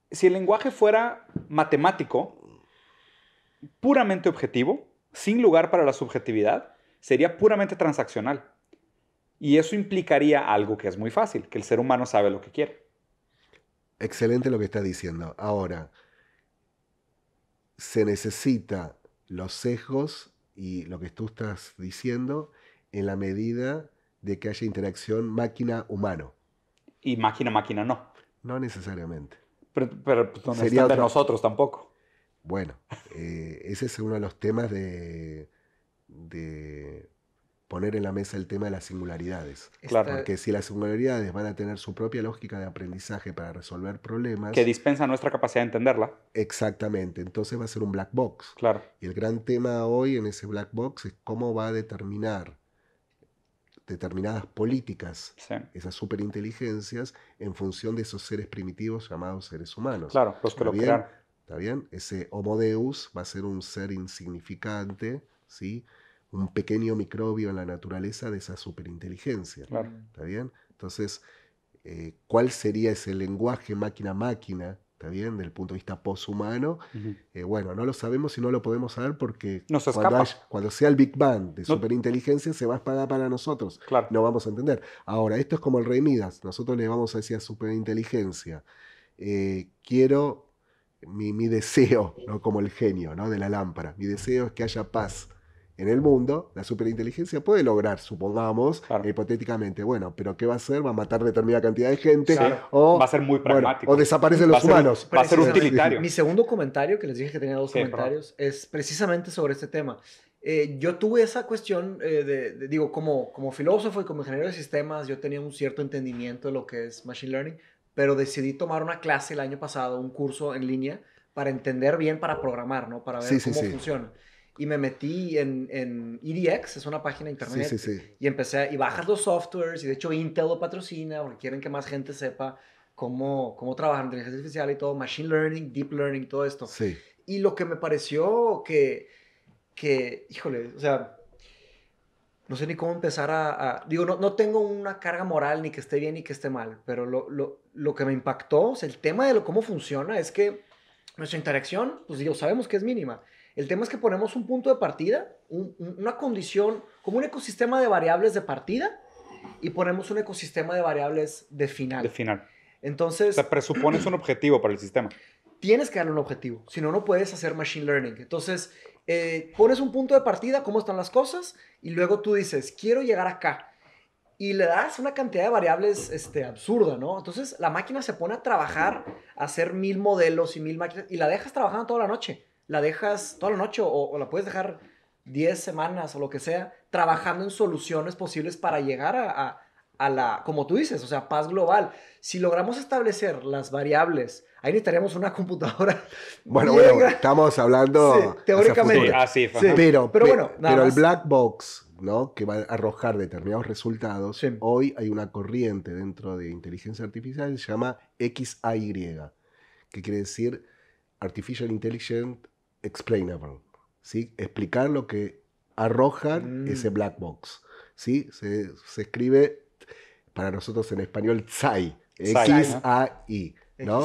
S1: Si el lenguaje fuera matemático, puramente objetivo, sin lugar para la subjetividad, sería puramente transaccional. Y eso implicaría algo que es muy fácil, que el ser humano sabe lo que quiere.
S2: Excelente lo que está diciendo. Ahora, se necesita los sesgos y lo que tú estás diciendo en la medida de que haya interacción máquina-humano.
S1: Y máquina-máquina no.
S2: No necesariamente. Pero, pero de pues, nosotros tampoco. Bueno, eh, ese es uno de los temas de, de poner en la mesa el tema de las singularidades. Claro. Porque si las singularidades van a tener su propia lógica de aprendizaje para resolver problemas. Que
S1: dispensa nuestra capacidad de entenderla.
S2: Exactamente. Entonces va a ser un black box. Claro. Y el gran tema hoy en ese black box es cómo va a determinar determinadas políticas, esas superinteligencias, en función de esos seres primitivos llamados seres humanos. Claro, los que ¿Está bien? Ese Homo Deus va a ser un ser insignificante, ¿sí? un pequeño microbio en la naturaleza de esa superinteligencia. ¿Está bien? Entonces, eh, ¿cuál sería ese lenguaje máquina-máquina bien? Del punto de vista poshumano. Eh, bueno, no lo sabemos y no lo podemos saber porque cuando, sea el Big Bang de superinteligencia se va a pagar para nosotros. No vamos a entender. Ahora, esto es como el rey Midas. Nosotros le vamos a decir a superinteligencia, eh, quiero mi, mi, deseo, ¿no? como el genio ¿no? de la lámpara, mi deseo es que haya paz en el mundo, la superinteligencia puede lograr, supongamos, hipotéticamente, bueno, pero ¿qué va a hacer? ¿Va a matar determinada cantidad de gente? O, va a ser muy pragmático. o desaparecen los humanos. va a ser utilitario. Mi
S3: segundo comentario, que les dije que tenía dos comentarios, es precisamente sobre este tema. Eh, yo tuve esa cuestión, eh, de, digo, como, como filósofo y como ingeniero de sistemas, yo tenía un cierto entendimiento de lo que es Machine Learning, pero decidí tomar una clase el año pasado, un curso en línea, para entender bien, para programar, ¿no? Para ver cómo funciona y me metí en, en EDX, es una página de internet, sí, sí, sí. y empecé, a, y bajas los softwares, y de hecho Intel lo patrocina porque quieren que más gente sepa cómo, cómo trabajar inteligencia artificial y todo, machine learning, deep learning, todo esto. Y lo que me pareció que, que, híjole, o sea, no sé ni cómo empezar a, digo, no, no tengo una carga moral ni que esté bien ni que esté mal, pero lo, lo, lo que me impactó, o sea, el tema de cómo funciona es que nuestra interacción, pues digo, sabemos que es mínima, el tema es que ponemos un punto de partida, una condición, como un ecosistema de variables de partida y ponemos un ecosistema de variables de final. De final. Entonces... Te presupones un objetivo para el sistema. Tienes que darle un objetivo, si no, no puedes hacer machine learning. Entonces, eh, pones un punto de partida, cómo están las cosas, y luego tú dices, quiero llegar acá. Y le das una cantidad de variables este, absurda, ¿no? Entonces la máquina se pone a trabajar, a hacer mil modelos y mil máquinas, y la dejas trabajando toda la noche la dejas toda la noche o, la puedes dejar 10 semanas o lo que sea, trabajando en soluciones posibles para llegar a, la, como tú dices, o sea, paz global. Si logramos establecer las variables, ahí necesitaríamos una computadora.
S2: Bueno, bueno, estamos hablando sí, teóricamente. Ah, pero, pero bueno, pero el black box, ¿no? Que va a arrojar determinados resultados. Hoy hay una corriente dentro de inteligencia artificial que se llama XAY, que quiere decir Artificial Intelligence explainable, ¿sí? Explicar lo que arroja mm. ese black box, ¿sí? Se, escribe para nosotros en español XAI. X-A-I, ¿no?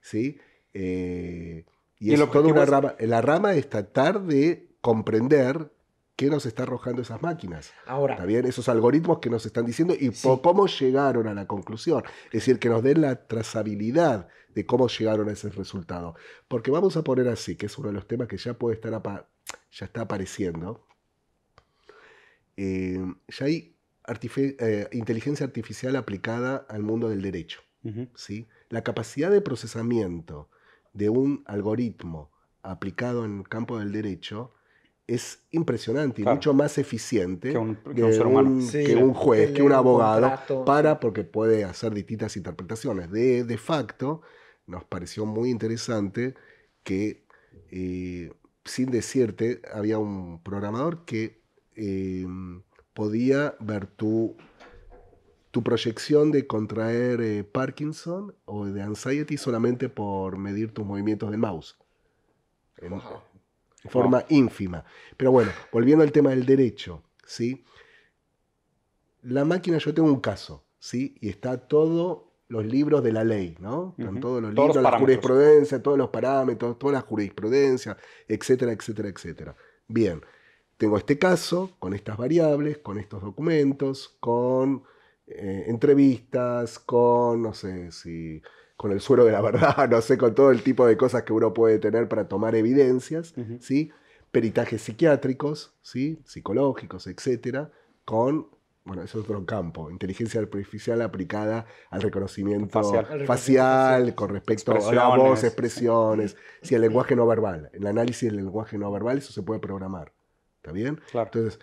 S2: ¿Sí? Eh, y, es toda una rama, la rama es tratar de comprender qué nos está arrojando esas máquinas. Ahora. ¿Está bien? Esos algoritmos que nos están diciendo y cómo llegaron a la conclusión. Es decir, que nos den la trazabilidad de cómo llegaron a ese resultado. Porque vamos a poner así, que es uno de los temas que ya puede estar ya está apareciendo. Eh, ya hay eh, inteligencia artificial aplicada al mundo del derecho. La capacidad de procesamiento de un algoritmo aplicado en el campo del derecho es impresionante y mucho más eficiente que un, que un juez, que un abogado, para, porque puede hacer distintas interpretaciones. De, de facto, nos pareció muy interesante que, eh, sin decirte, había un programador que eh, podía ver tu, tu proyección de contraer eh, Parkinson o de anxiety solamente por medir tus movimientos del mouse. En forma ínfima. Pero bueno, volviendo al tema del derecho, ¿sí? La máquina, yo tengo un caso, ¿sí? Y está todo los libros de la ley, ¿no? todos los libros, la jurisprudencia, todos los parámetros, toda la jurisprudencia, etcétera, etcétera, etcétera. Bien, tengo este caso con estas variables, con estos documentos, con eh, entrevistas, con, no sé si, con el suero de la verdad, no sé, con todo el tipo de cosas que uno puede tener para tomar evidencias, ¿sí? Peritajes psiquiátricos, ¿sí? Psicológicos, etcétera, con bueno, eso es otro campo, inteligencia artificial aplicada al reconocimiento facial, con respecto a la voz, expresiones, si sí, el lenguaje no verbal, el análisis del lenguaje no verbal, eso se puede programar, ¿está bien? Claro. Entonces,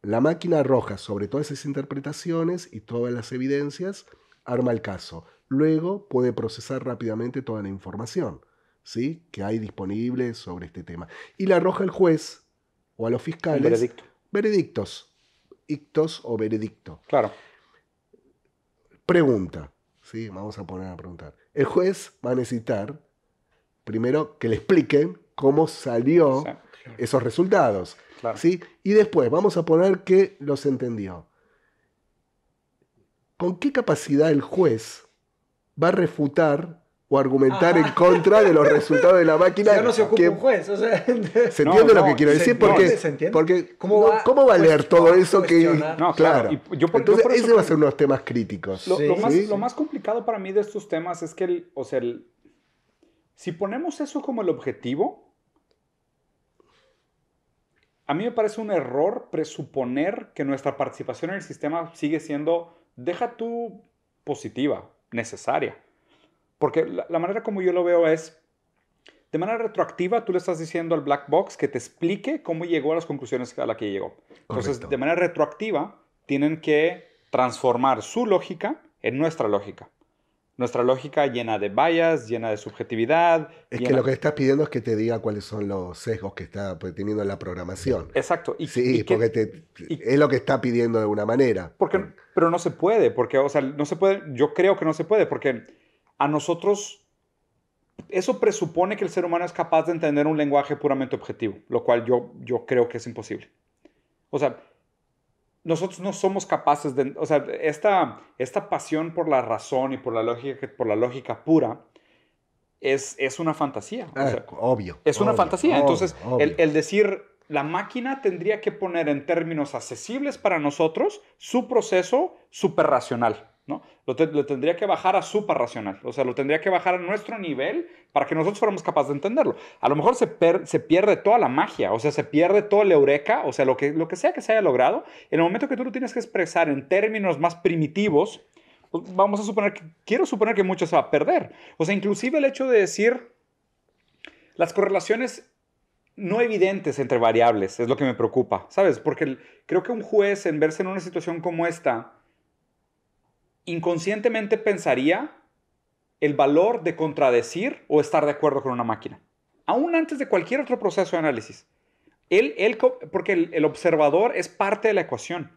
S2: la máquina arroja sobre todas esas interpretaciones y todas las evidencias arma el caso. Luego puede procesar rápidamente toda la información ¿sí? que hay disponible sobre este tema. Y la arroja al juez o a los fiscales. Veredictos ictos o veredicto. Claro. Pregunta. ¿sí? Vamos a poner a preguntar. El juez va a necesitar, primero, que le expliquen cómo salió esos resultados. Y después, vamos a poner que los entendió. ¿Con qué capacidad el juez va a refutar o argumentar en contra de los resultados de la máquina. no se que...
S3: juez. ¿Se entiende lo que quiero decir? porque,
S2: porque ¿Cómo, va, a leer todo eso que...? claro. Entonces, ese va a ser unos temas críticos. Lo, más, lo, más,
S1: complicado para mí de estos temas es que, o sea, si ponemos eso como el objetivo, a mí me parece un error presuponer que nuestra participación en el sistema sigue siendo, deja tú, positiva, necesaria porque la, manera como yo lo veo es, de manera retroactiva, tú le estás diciendo al black box que te explique cómo llegó a las conclusiones a las que llegó. Entonces, de manera retroactiva, tienen que transformar su lógica en nuestra lógica. Nuestra lógica llena de bias, llena de subjetividad.
S2: Es que lo que estás pidiendo es que te diga cuáles son los sesgos que está pues, teniendo la programación.
S1: Exacto. Y, sí,
S2: porque es lo que está pidiendo de una manera.
S1: Porque, pero no se puede, porque, o sea, no se puede, yo creo que no se puede, porque a nosotros eso presupone que el ser humano es capaz de entender un lenguaje puramente objetivo, lo cual yo, yo creo que es imposible. O sea, nosotros no somos capaces de, o sea, esta, pasión por la razón y por la lógica, por la lógica pura es, es una fantasía.
S2: Ah, obvio. Es una fantasía. Entonces, El,
S1: el decir, la máquina tendría que poner en términos accesibles para nosotros su proceso superracional. Lo, tendría que bajar a racional o sea, lo tendría que bajar a nuestro nivel para que nosotros fuéramos capaces de entenderlo. A lo mejor se, se pierde toda la magia, o sea, se pierde todo el eureka, o sea, lo que, lo que sea que se haya logrado, en el momento que tú lo tienes que expresar en términos más primitivos, pues, vamos a suponer que, quiero suponer que mucho se va a perder. O sea, inclusive el hecho de decir las correlaciones no evidentes entre variables es lo que me preocupa, ¿sabes? Porque creo que un juez en verse en una situación como esta, inconscientemente pensaría el valor de contradecir o estar de acuerdo con una máquina, aún antes de cualquier otro proceso de análisis. Él, él porque el, observador es parte de la ecuación.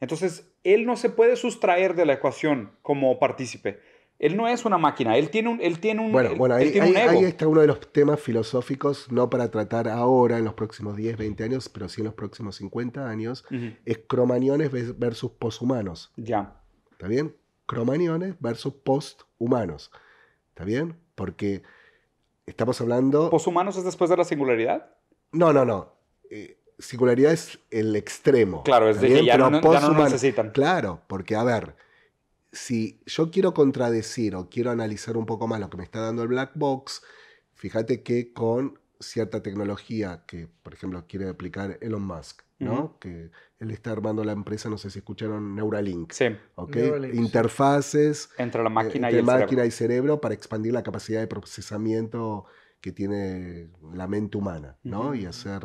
S1: Entonces, él no se puede sustraer de la ecuación como partícipe. Él no es una máquina, él tiene un, él tiene un, bueno, bueno, ahí, está
S2: uno de los temas filosóficos, no para tratar ahora, en los próximos 10, 20 años, pero sí en los próximos 50 años, es cromañones versus poshumanos. Ya. ¿Está bien? cromañones versus post-humanos. ¿Está bien? Porque estamos hablando... ¿Post-humanos es después de la singularidad? No, no, no. Eh, singularidad es el extremo. Claro, es de no, ya necesitan. Claro, porque a ver, si yo quiero contradecir o quiero analizar un poco más lo que me está dando el black box, fíjate que con cierta tecnología que, por ejemplo, quiere aplicar Elon Musk, ¿no? Que él está armando la empresa, no sé si escucharon Neuralink. Interfaces. Entre la eh, máquina, y, cerebro. para expandir la capacidad de procesamiento que tiene la mente humana, ¿no? Y hacer,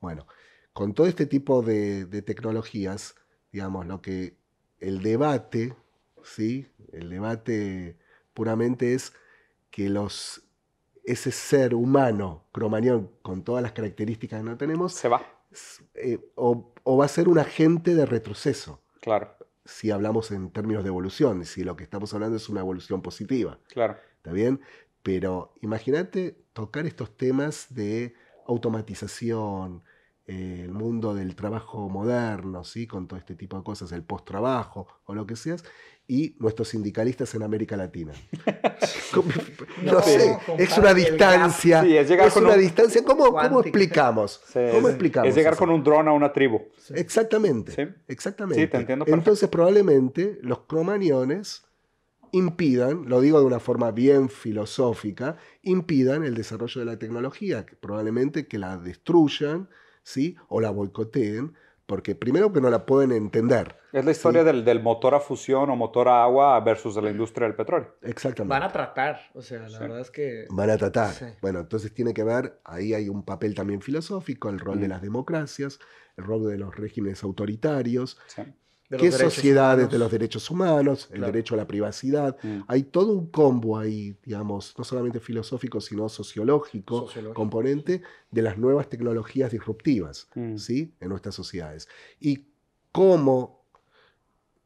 S2: bueno, con todo este tipo de, tecnologías, digamos, lo que el debate, ¿sí? El debate puramente es que los, ese ser humano cromañón con todas las características que no tenemos, se va. Eh, o, va a ser un agente de retroceso. Claro. Si hablamos en términos de evolución, si lo que estamos hablando es una evolución positiva. Claro. ¿Está bien? Pero imagínate tocar estos temas de automatización, eh, el mundo del trabajo moderno, ¿sí? con todo este tipo de cosas, el post-trabajo o lo que seas, y nuestros sindicalistas en América Latina. no, sé, es una distancia. es, una distancia. ¿Cómo, explicamos? ¿Cómo Es llegar con un dron a una tribu. Exactamente. Exactamente. Entonces, probablemente los cromaniones impidan, lo digo de una forma bien filosófica, impidan el desarrollo de la tecnología, probablemente que la destruyan ¿sí? o la boicoteen porque primero que no la pueden entender.
S1: Es la historia del, motor a fusión o motor a agua versus la industria del petróleo.
S2: Exactamente. Van a
S3: tratar, o sea, la verdad es que...
S2: Van a tratar. Bueno, entonces tiene que ver, ahí hay un papel también filosófico, el rol de las democracias, el rol de los regímenes autoritarios, qué sociedades de los derechos humanos, el derecho a la privacidad. Mm. Hay todo un combo ahí, digamos, no solamente filosófico, sino sociológico, componente de las nuevas tecnologías disruptivas mm. ¿sí? en nuestras sociedades. Y cómo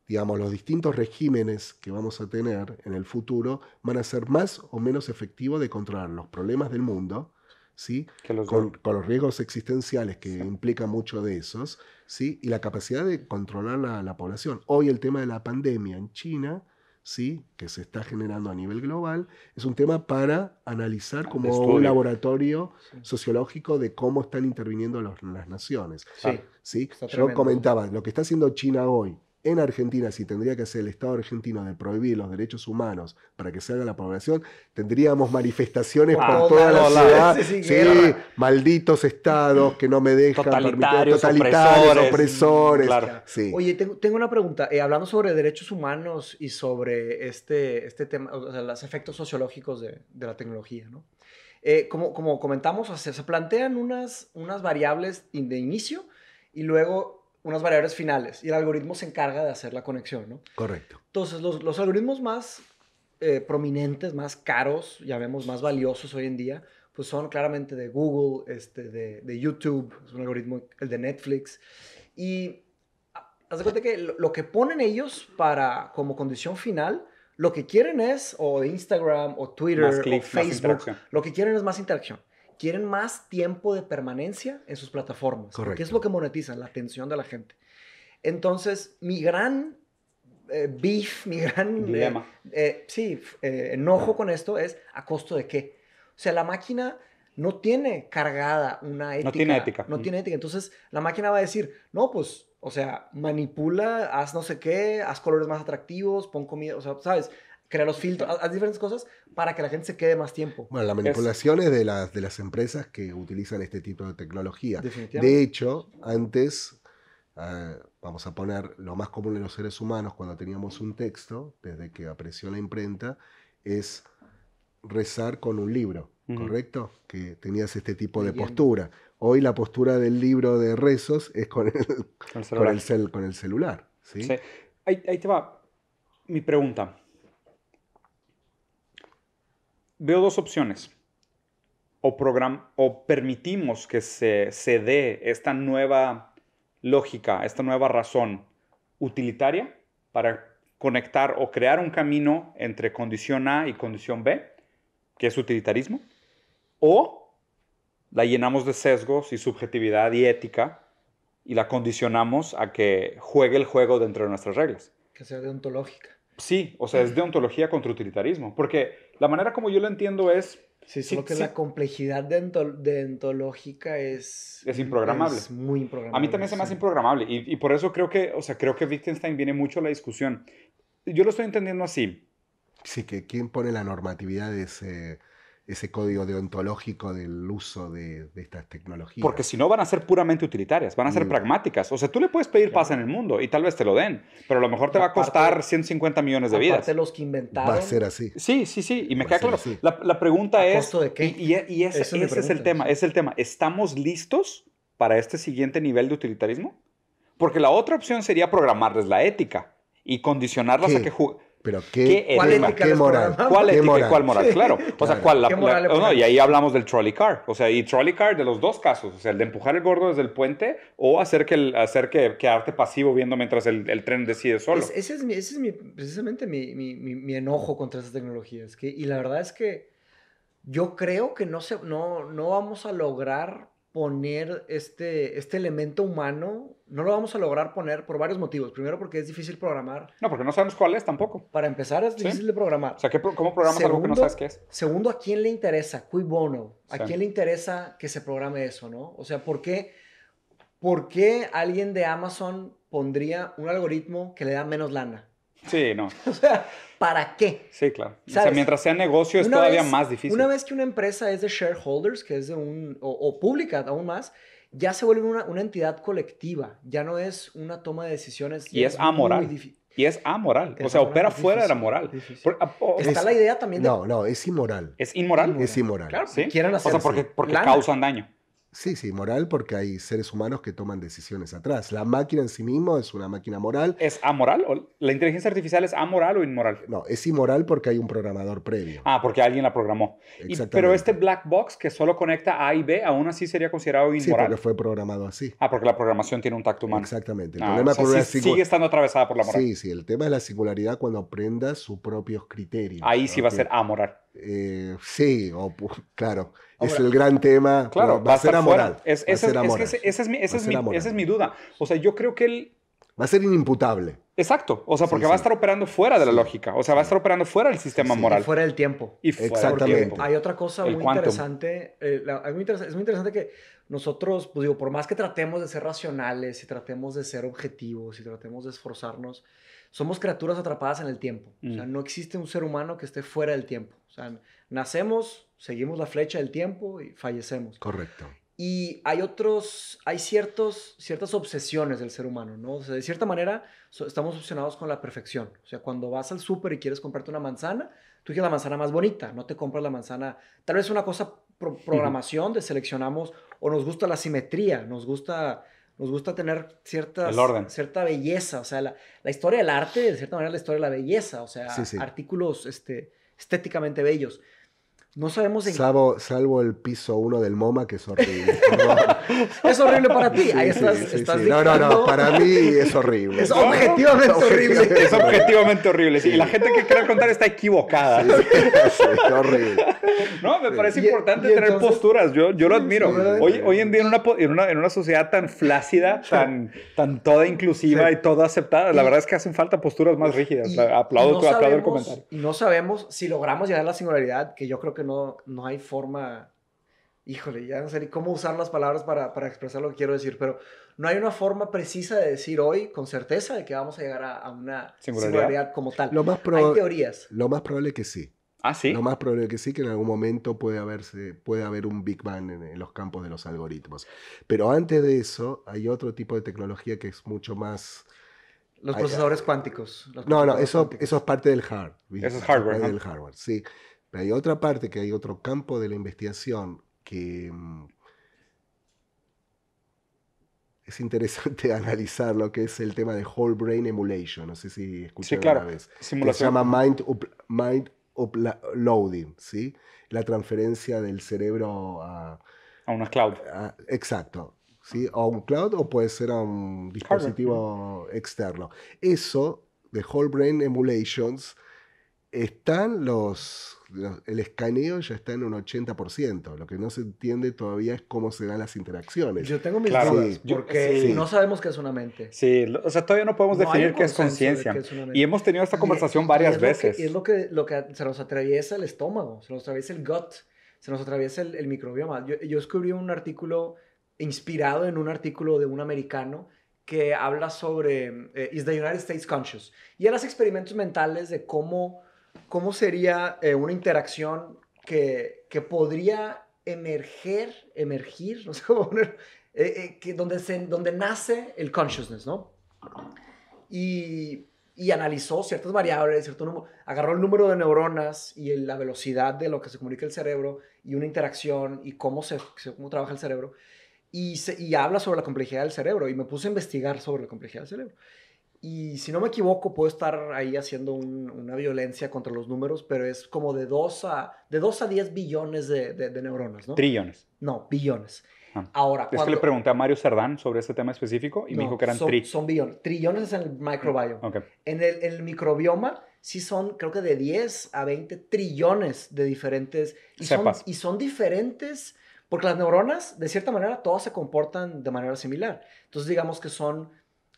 S2: digamos, los distintos regímenes que vamos a tener en el futuro van a ser más o menos efectivos de controlar los problemas del mundo con, los riesgos existenciales que implica mucho de esos, ¿sí? y la capacidad de controlar la, la, población. Hoy el tema de la pandemia en China, ¿sí? que se está generando a nivel global, es un tema para analizar como un laboratorio sociológico de cómo están interviniendo las naciones. Sí. ¿sí? Yo comentaba, lo que está haciendo China hoy en Argentina, si tendría que ser el Estado argentino de prohibir los derechos humanos para que se haga la población, tendríamos manifestaciones por toda la ciudad. sí, malditos estados que no me dejan totalitarios, opresores. Sí. Oye,
S3: tengo, tengo, una pregunta. Eh, hablando sobre derechos humanos y sobre este, este tema, o sea, los efectos sociológicos de, de la tecnología, ¿no? Eh, como, como comentamos, se plantean unas, unas variables de inicio y luego unas variables finales y el algoritmo se encarga de hacer la conexión, ¿no? Correcto. Entonces, los, los algoritmos más eh, prominentes, más caros, ya vemos, más valiosos hoy en día, pues son claramente de Google, este, de, de YouTube, es un algoritmo, el de Netflix. Y haz de cuenta que lo, que ponen ellos para, como condición final, lo que quieren es, o Instagram, o Twitter, o Facebook, lo que quieren es más interacción quieren más tiempo de permanencia en sus plataformas. Correcto. Que es lo que monetizan, la atención de la gente. Entonces, mi gran eh, beef, mi gran eh, eh, sí, enojo con esto es a costo de qué. O sea, la máquina no tiene cargada una ética. No tiene ética. No tiene ética. Entonces, la máquina va a decir, no, pues, o sea, manipula, haz no sé qué, haz colores más atractivos, pon comida, o sea, ¿sabes? crear los filtros, haz, diferentes cosas para que la gente se quede más tiempo. Bueno, la manipulación
S2: es, de, las, de las empresas que utilizan este tipo de tecnología. De hecho, antes, ah, vamos a poner lo más común en los seres humanos cuando teníamos un texto, desde que apareció la imprenta, es rezar con un libro, ¿correcto? Que tenías este tipo de postura. Hoy la postura del libro de rezos es con el, celular. cel, con el celular
S1: Ahí, ahí te va mi pregunta veo dos opciones. O, program o permitimos que se, se dé esta nueva lógica, esta nueva razón utilitaria para conectar o crear un camino entre condición A y condición B, que es utilitarismo, o la llenamos de sesgos y subjetividad y ética y la condicionamos a que juegue el juego dentro de nuestras reglas.
S3: Que sea deontológica.
S1: Sí, o sea, es deontología contra utilitarismo, porque la manera como yo lo entiendo es... Sí, solo sí, que la
S3: complejidad de, de entológica es... Es improgramable. Es muy improgramable. A mí también
S1: se me hace improgramable. Y, y, por eso creo que, o sea, creo que Wittgenstein viene mucho a la discusión. Yo lo estoy entendiendo así.
S2: Sí, que quién pone la normatividad es... Eh ese código deontológico del uso de, estas tecnologías.
S1: Porque si no van a ser puramente utilitarias, van a ser mm. pragmáticas. O sea, tú le puedes pedir paz en el mundo y tal vez te lo den, pero a lo mejor te va a costar 150 millones de vidas. de
S3: los que inventaron. Va a ser así.
S1: Sí, sí, sí. Y me queda claro. La, pregunta es...
S3: de qué? Y, e, ese, es el
S1: tema, es el tema. ¿Estamos listos para este siguiente nivel de utilitarismo? Porque la otra opción sería programarles la ética y condicionarlas a que... Pero qué, ¿Cuál ética, qué moral, ¿Cuál moral? moral? Claro. o sea, ¿cuál? La, la, y ahí hablamos del trolley car. O sea, y trolley car de los dos casos. O sea, el de empujar el gordo desde el puente o hacer que, hacer que quedarte pasivo viendo mientras el, tren decide solo. Pues
S3: ese, es mi, ese es precisamente mi, enojo contra esas tecnologías. Que, y la verdad es que yo creo que no, se, no, vamos a lograr poner este, este elemento humano no lo vamos a lograr poner por varios motivos. Primero, porque es difícil programar. No, porque no sabemos cuál es tampoco. Para empezar, es difícil de
S1: programar. O sea, ¿cómo programas algo que no sabes qué es?
S3: Segundo, ¿a quién le interesa? ¿A quién le interesa que se programe eso, no? O sea, ¿por qué, ¿por alguien de Amazon pondría un algoritmo que le da menos lana?
S1: Sí, no. o
S3: sea, ¿para qué?
S1: Sí, claro. O sea, mientras sea negocio es todavía más difícil. Una
S3: vez que una empresa es de shareholders, que es un, o, o pública aún más, ya se vuelve una, entidad colectiva, ya no es una toma de decisiones. Y es, amoral.
S1: Y es amoral, o sea, opera fuera de la moral. Ah, Está la idea también de... No,
S2: no, es inmoral. Es inmoral. Es inmoral. Claro, quieren hacer o porque, porque causan daño. Sí, sí, moral porque hay seres humanos que toman decisiones atrás. La máquina en sí misma es una máquina moral. ¿Es amoral? ¿O ¿La inteligencia artificial es amoral o inmoral? No, es inmoral porque hay un programador previo.
S1: Ah, porque alguien la programó. Exactamente. pero este black box que solo conecta A y B, aún así sería considerado inmoral. Sí, porque
S2: fue programado así. Ah, porque la programación tiene un tacto humano. Exactamente. El ah, problema sigue
S1: estando atravesada por la moral. Sí,
S2: sí. El tema es la singularidad cuando aprenda sus propios criterios. Ahí sí va a ser amoral. Eh, sí, claro, es el gran tema. Claro, va, a ser amoral. esa
S1: es mi duda. O sea, yo creo que él...
S2: Va a ser inimputable.
S1: Exacto, o sea, porque va a estar operando fuera de la lógica, o sea, va a estar operando fuera del sistema moral. fuera del tiempo. Y Exactamente. Hay
S3: otra cosa muy interesante, eh, es muy interesante, que nosotros, pues, digo, por más que tratemos de ser racionales y tratemos de ser objetivos y tratemos de esforzarnos, somos criaturas atrapadas en el tiempo. O sea, mm. no existe un ser humano que esté fuera del tiempo. O sea, nacemos, seguimos la flecha del tiempo y fallecemos. Correcto. Y hay otros, hay ciertos, ciertas obsesiones del ser humano, ¿no? O sea, de cierta manera estamos obsesionados con la perfección. O sea, cuando vas al súper y quieres comprarte una manzana, tú quieres la manzana más bonita, no te compras la manzana. Tal vez una cosa programación de seleccionamos o nos gusta la simetría, nos gusta nos gusta tener ciertas, cierta belleza, o sea, la, historia del arte, de cierta manera, la historia de la belleza, o sea, artículos este, estéticamente bellos.
S2: No sabemos salvo, salvo el piso 1 del MoMA, que es horrible.
S1: es horrible para ti. Ahí estás, No, no, no. Para mí es horrible. Es objetivamente horrible. Es objetivamente horrible. Y la gente que quiere contar está equivocada. es
S2: horrible.
S1: No, me parece importante tener posturas. Yo, yo lo admiro. Hoy, hoy en día, en una, en una, sociedad tan flácida, tan, tan toda inclusiva y toda aceptada, la verdad es que hacen falta posturas más rígidas. Aplaudo, aplaudo el comentario.
S3: No sabemos si logramos llegar a la singularidad, que yo creo que no no, hay forma, híjole, ya no sé ni cómo usar las palabras para, para, expresar lo que quiero decir, pero no hay una forma precisa de decir hoy con certeza de que vamos a llegar a, una singularidad. como tal. Lo más hay teorías.
S2: Lo más probable que sí. Ah, sí. Lo más probable que sí, que en algún momento puede, haberse, puede haber un Big Bang en, los campos de los algoritmos. Pero antes de eso, hay otro tipo de tecnología que es mucho más. Los procesadores cuánticos.
S3: no, no, eso,
S2: eso es parte del hardware. Eso es hardware, sí. Pero hay otra parte, que hay otro campo de la investigación que mm, es interesante analizar lo que es el tema de whole brain emulation. No sé si escuché sí, vez. se llama mind, mind uploading, ¿sí? La transferencia del cerebro a... A una cloud. exacto. ¿sí? a un cloud o puede ser a un dispositivo externo. Eso de whole brain emulations están los, El escaneo ya está en un 80%. Lo que no se entiende todavía es cómo se dan las interacciones. Yo tengo mis dudas, porque no sabemos
S3: qué es una mente.
S2: Sí, o sea, todavía no podemos definir qué es conciencia. y hemos tenido esta conversación varias
S1: veces. y
S3: es lo que, lo que se nos atraviesa el estómago, se nos atraviesa el gut, se nos atraviesa el, el microbioma. Yo, yo escribí un artículo inspirado en un artículo de un americano que habla sobre eh, Is the United Conscious? Y a los experimentos mentales de cómo ¿cómo sería eh, una interacción que, que, podría emerger, emergir, no sé cómo poner, eh, eh, que donde, se, donde nace el consciousness, ¿no? Y, y analizó ciertas variables, cierto número, agarró el número de neuronas y la velocidad de lo que se comunica el cerebro y una interacción y cómo, se, cómo trabaja el cerebro. Y, se, y habla sobre la complejidad del cerebro y me puse a investigar sobre la complejidad del cerebro. Y si no me equivoco, puedo estar ahí haciendo una violencia contra los números, pero es como de 2 a, de 2 a 10 billones de, neuronas,
S1: ¿no? Trillones. No, billones. Ah. Ahora, es que le pregunté a Mario Sardán sobre este tema específico y me dijo que eran trillones. Son
S3: billones. Trillones es en el microbioma. En, el, microbioma sí son, creo que de 10 a 20 trillones de diferentes. Y, Son, y son diferentes, porque las neuronas, de cierta manera, todas se comportan de manera similar. Entonces, digamos que son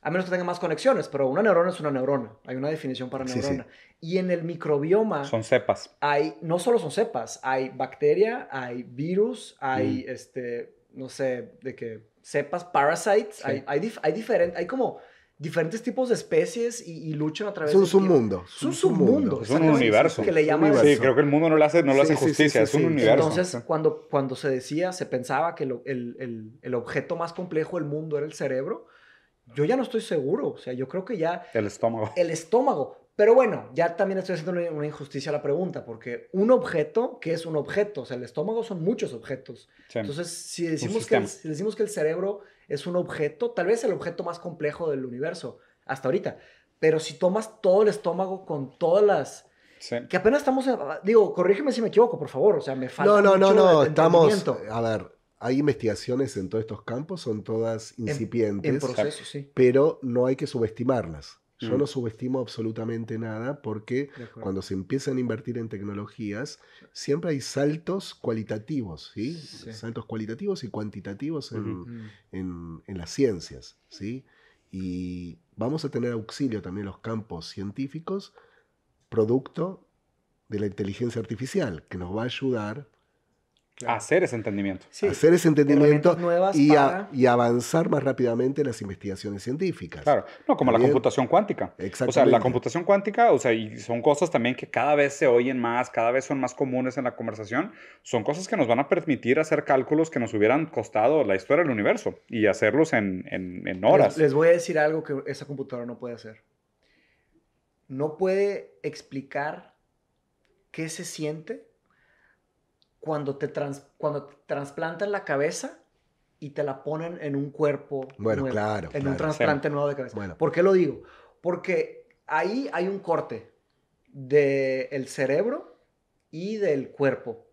S3: a menos que tenga más conexiones, pero una neurona es una neurona. Hay una definición para neurona. Y en el microbioma... Son cepas. Hay, no solo son cepas, hay bacteria, hay virus, hay, mm. este, no sé, de qué, cepas, parasites, hay, hay, hay, como diferentes tipos de especies y, luchan a través es un Submundo.
S2: Es un submundo.
S3: Es un universo. sí, creo que el mundo no le hace, no justicia, es un universo. Entonces, cuando, cuando se decía, se pensaba que el, el, objeto más complejo del mundo era el cerebro, yo ya no estoy seguro, o sea, yo creo que ya... El estómago. El estómago. Pero bueno, ya también estoy haciendo una, injusticia a la pregunta, porque un objeto, ¿qué es un objeto? O sea, el estómago son muchos objetos. Entonces, si decimos, que el, decimos que el cerebro es un objeto, tal vez el objeto más complejo del universo, hasta ahorita. Pero si tomas todo el estómago con todas las... Que apenas estamos, digo, corrígeme si me equivoco, por favor, o sea, me falta. No, no, no, no, estamos,
S2: a ver, hay investigaciones en todos estos campos, son todas incipientes, pero no hay que subestimarlas. Yo mm. no subestimo absolutamente nada porque cuando se empiezan a invertir en tecnologías, siempre hay saltos cualitativos, Saltos cualitativos y cuantitativos mm. en, las ciencias, ¿sí? Y vamos a tener auxilio también los campos científicos, producto de la inteligencia artificial, que nos va a ayudar Hacer ese entendimiento. Hacer ese entendimiento y, avanzar más rápidamente en las investigaciones científicas. Claro, no, como la computación cuántica. O sea, la computación cuántica, o sea, y son
S1: cosas también que cada vez se oyen más, cada vez son más comunes en la conversación, son cosas que nos van a permitir hacer cálculos que nos hubieran costado la historia del universo y hacerlos en, horas.
S3: les voy a decir algo que esa computadora no puede hacer. No puede explicar qué se siente cuando te, trans, cuando trasplantan la cabeza y te la ponen en un cuerpo bueno, nuevo, claro, en un trasplante nuevo de cabeza. ¿Por qué lo digo? Porque ahí hay un corte del el cerebro y del cuerpo.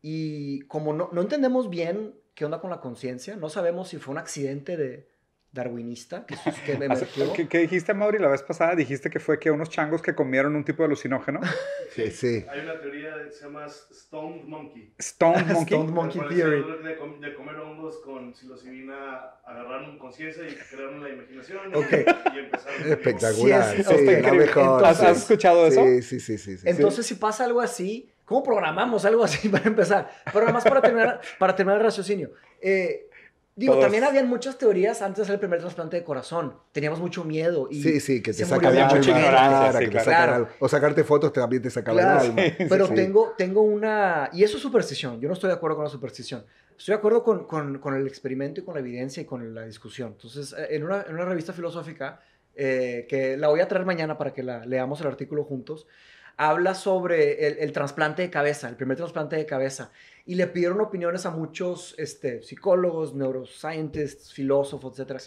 S3: Y como no, no entendemos bien qué onda con la conciencia, no sabemos si fue un accidente de, darwinista que, que emergió. ¿Qué,
S1: ¿Qué, dijiste, Mauri, la vez pasada? Dijiste que fue que unos changos que comieron un tipo de alucinógeno. Sí, sí.
S2: Hay una teoría que se llama Stone Monkey. Stone Monkey. Stone Monkey Theory. De, comer hongos con psilocibina agarraron conciencia y
S3: crearon la imaginación eh,
S2: Espectacular. ¿Has escuchado eso? Sí, sí, sí. sí, Entonces,
S3: si pasa algo así, ¿cómo programamos algo así para empezar? Pero nada más para terminar, para terminar el raciocinio. Eh, Digo, también habían muchas teorías antes del primer trasplante de corazón. Teníamos mucho miedo. Y sí, sí, que te sacaban alma.
S2: O sacarte fotos también te sacaban el pero
S3: Tengo, tengo una... Y eso es superstición. Yo no estoy de acuerdo con la superstición. Estoy de acuerdo con, con, el experimento y con la evidencia y con la discusión. Entonces, eh, en una, en una revista filosófica, eh, que la voy a traer mañana para que la leamos el artículo juntos, habla sobre el, trasplante de cabeza, el primer trasplante de cabeza. Y le pidieron opiniones a muchos este, psicólogos, neuroscientists, filósofos, etc.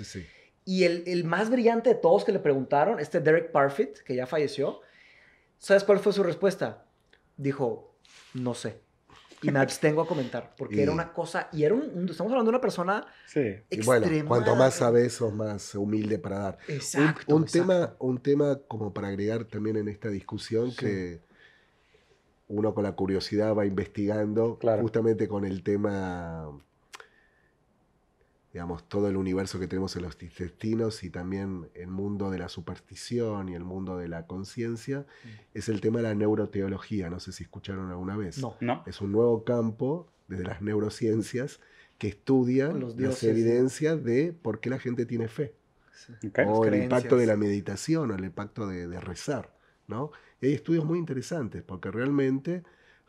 S3: Y el, el, más brillante de todos que le preguntaron, este Derek Parfit, que ya falleció, ¿sabes cuál fue su respuesta? Dijo, no sé y me abstengo a comentar, porque era una cosa, y era un, estamos hablando de una persona
S2: sí. Y bueno, cuanto más sabes, sos más humilde para dar. Exacto. Un, Tema, un tema como para agregar también en esta discusión que uno con la curiosidad va investigando, justamente con el tema digamos, todo el universo que tenemos en los intestinos y también el mundo de la superstición y el mundo de la conciencia, mm. es el tema de la neuroteología. No sé si escucharon alguna vez. Es un nuevo campo desde las neurociencias que estudian las evidencias de por qué la gente tiene fe. O el impacto de la meditación o el impacto de, rezar. ¿no? hay estudios muy interesantes porque realmente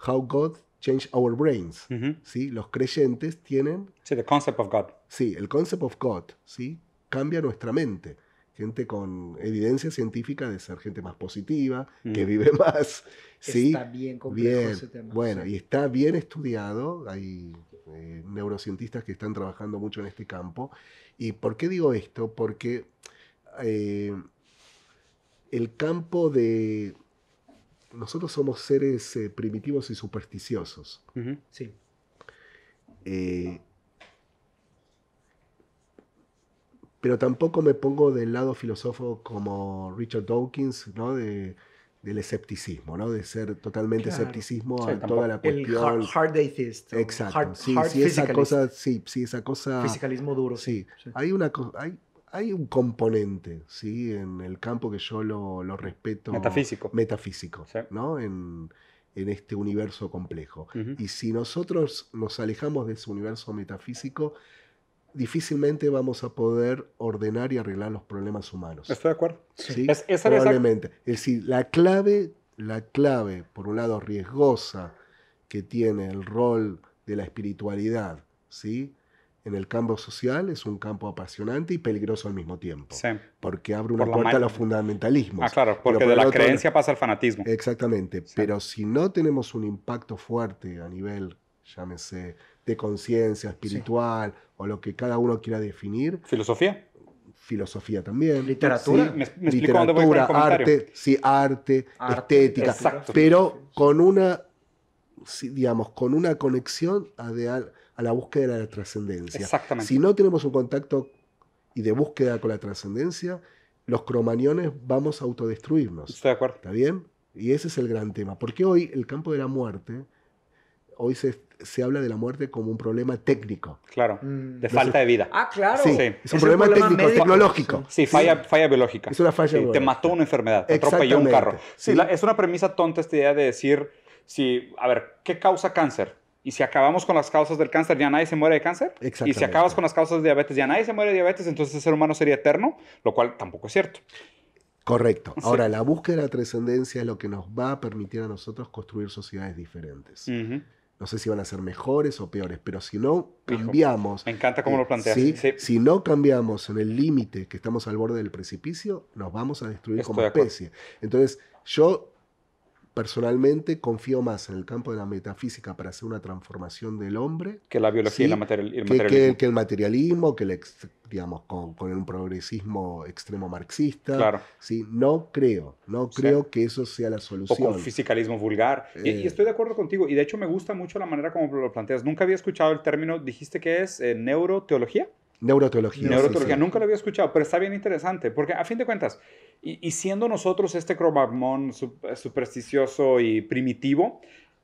S2: How God Change Our Brains, Los creyentes tienen... Sí, the concept of God. Sí, el concept of God, ¿sí? Cambia nuestra mente. Gente con evidencia científica de ser gente más positiva, que vive más, ¿sí? Está bien Bueno, y está bien estudiado, hay eh, neurocientistas que están trabajando mucho en este campo. ¿Y por qué digo esto? Porque... Eh, el campo de nosotros somos seres eh, primitivos y supersticiosos. Sí. Eh, pero tampoco me pongo del lado filósofo como Richard Dawkins, ¿no? del escepticismo, ¿no? De ser totalmente escepticismo a toda la cuestión.
S3: hard, atheist. Exacto. Hard, esa cosa,
S2: sí, esa cosa. Fisicalismo duro. Sí. Hay una cosa hay un componente, ¿sí? En el campo que yo lo, respeto. Metafísico. Metafísico, ¿no? En, este universo complejo. Y si nosotros nos alejamos de ese universo metafísico, difícilmente vamos a poder ordenar y arreglar los problemas humanos. Estoy de acuerdo. es, probablemente. Es decir, la clave, la clave, por un lado, riesgosa que tiene el rol de la espiritualidad, ¿sí? en el campo social es un campo apasionante y peligroso al mismo tiempo. Porque abre una puerta a los fundamentalismos. Ah, claro, porque de la creencia pasa al fanatismo. Exactamente. Pero si no tenemos un impacto fuerte a nivel, llámese, de conciencia espiritual o lo que cada uno quiera definir. Filosofía. Filosofía también. Literatura. literatura, arte, sí, arte, estética. Exacto. Pero con una, digamos, con una conexión a de a la búsqueda de la trascendencia. Exactamente. Si no tenemos un contacto y de búsqueda con la trascendencia, los cromaniones vamos a autodestruirnos. Estoy de acuerdo. ¿Está bien? Y ese es el gran tema. Porque hoy el campo de la muerte, hoy se, habla de la muerte como un problema técnico.
S1: Claro, mm.
S2: de falta de vida. Ah, claro. Es, un problema, técnico, tecnológico. Sí, falla,
S1: biológica. Es una falla biológica. Te mató una enfermedad, te atropelló un carro. Sí, es una premisa tonta esta idea de decir, si, a ver, ¿qué causa cáncer? Y si acabamos con las causas del cáncer, ya nadie se muere de cáncer. Y si acabas con las causas de diabetes, ya nadie se muere de diabetes, entonces el ser humano sería eterno, lo cual tampoco es cierto.
S2: Correcto. Ahora, la búsqueda de la trascendencia es lo que nos va a permitir a nosotros construir sociedades diferentes. No sé si van a ser mejores o peores, pero si no cambiamos. me encanta cómo lo eh, planteas. Si no cambiamos en el límite que estamos al borde del precipicio, nos vamos a destruir como especie. Entonces, yo Personalmente confío más en el campo de la metafísica para hacer una transformación del hombre. Que la biología y, la el que, materialismo. Que, el materialismo, que el digamos, con, con, un progresismo extremo marxista. ¿sí? No creo, no creo que eso sea la solución. O con
S1: fisicalismo vulgar. y, eh. estoy de acuerdo contigo. Y de hecho me gusta mucho la manera como lo planteas. Nunca había escuchado el término, dijiste que es eh, neuroteología.
S2: Neuroteología. Neuroteología, nunca
S1: lo había escuchado, pero está bien interesante, porque a fin de cuentas, y, siendo nosotros este cromagmón supersticioso y primitivo,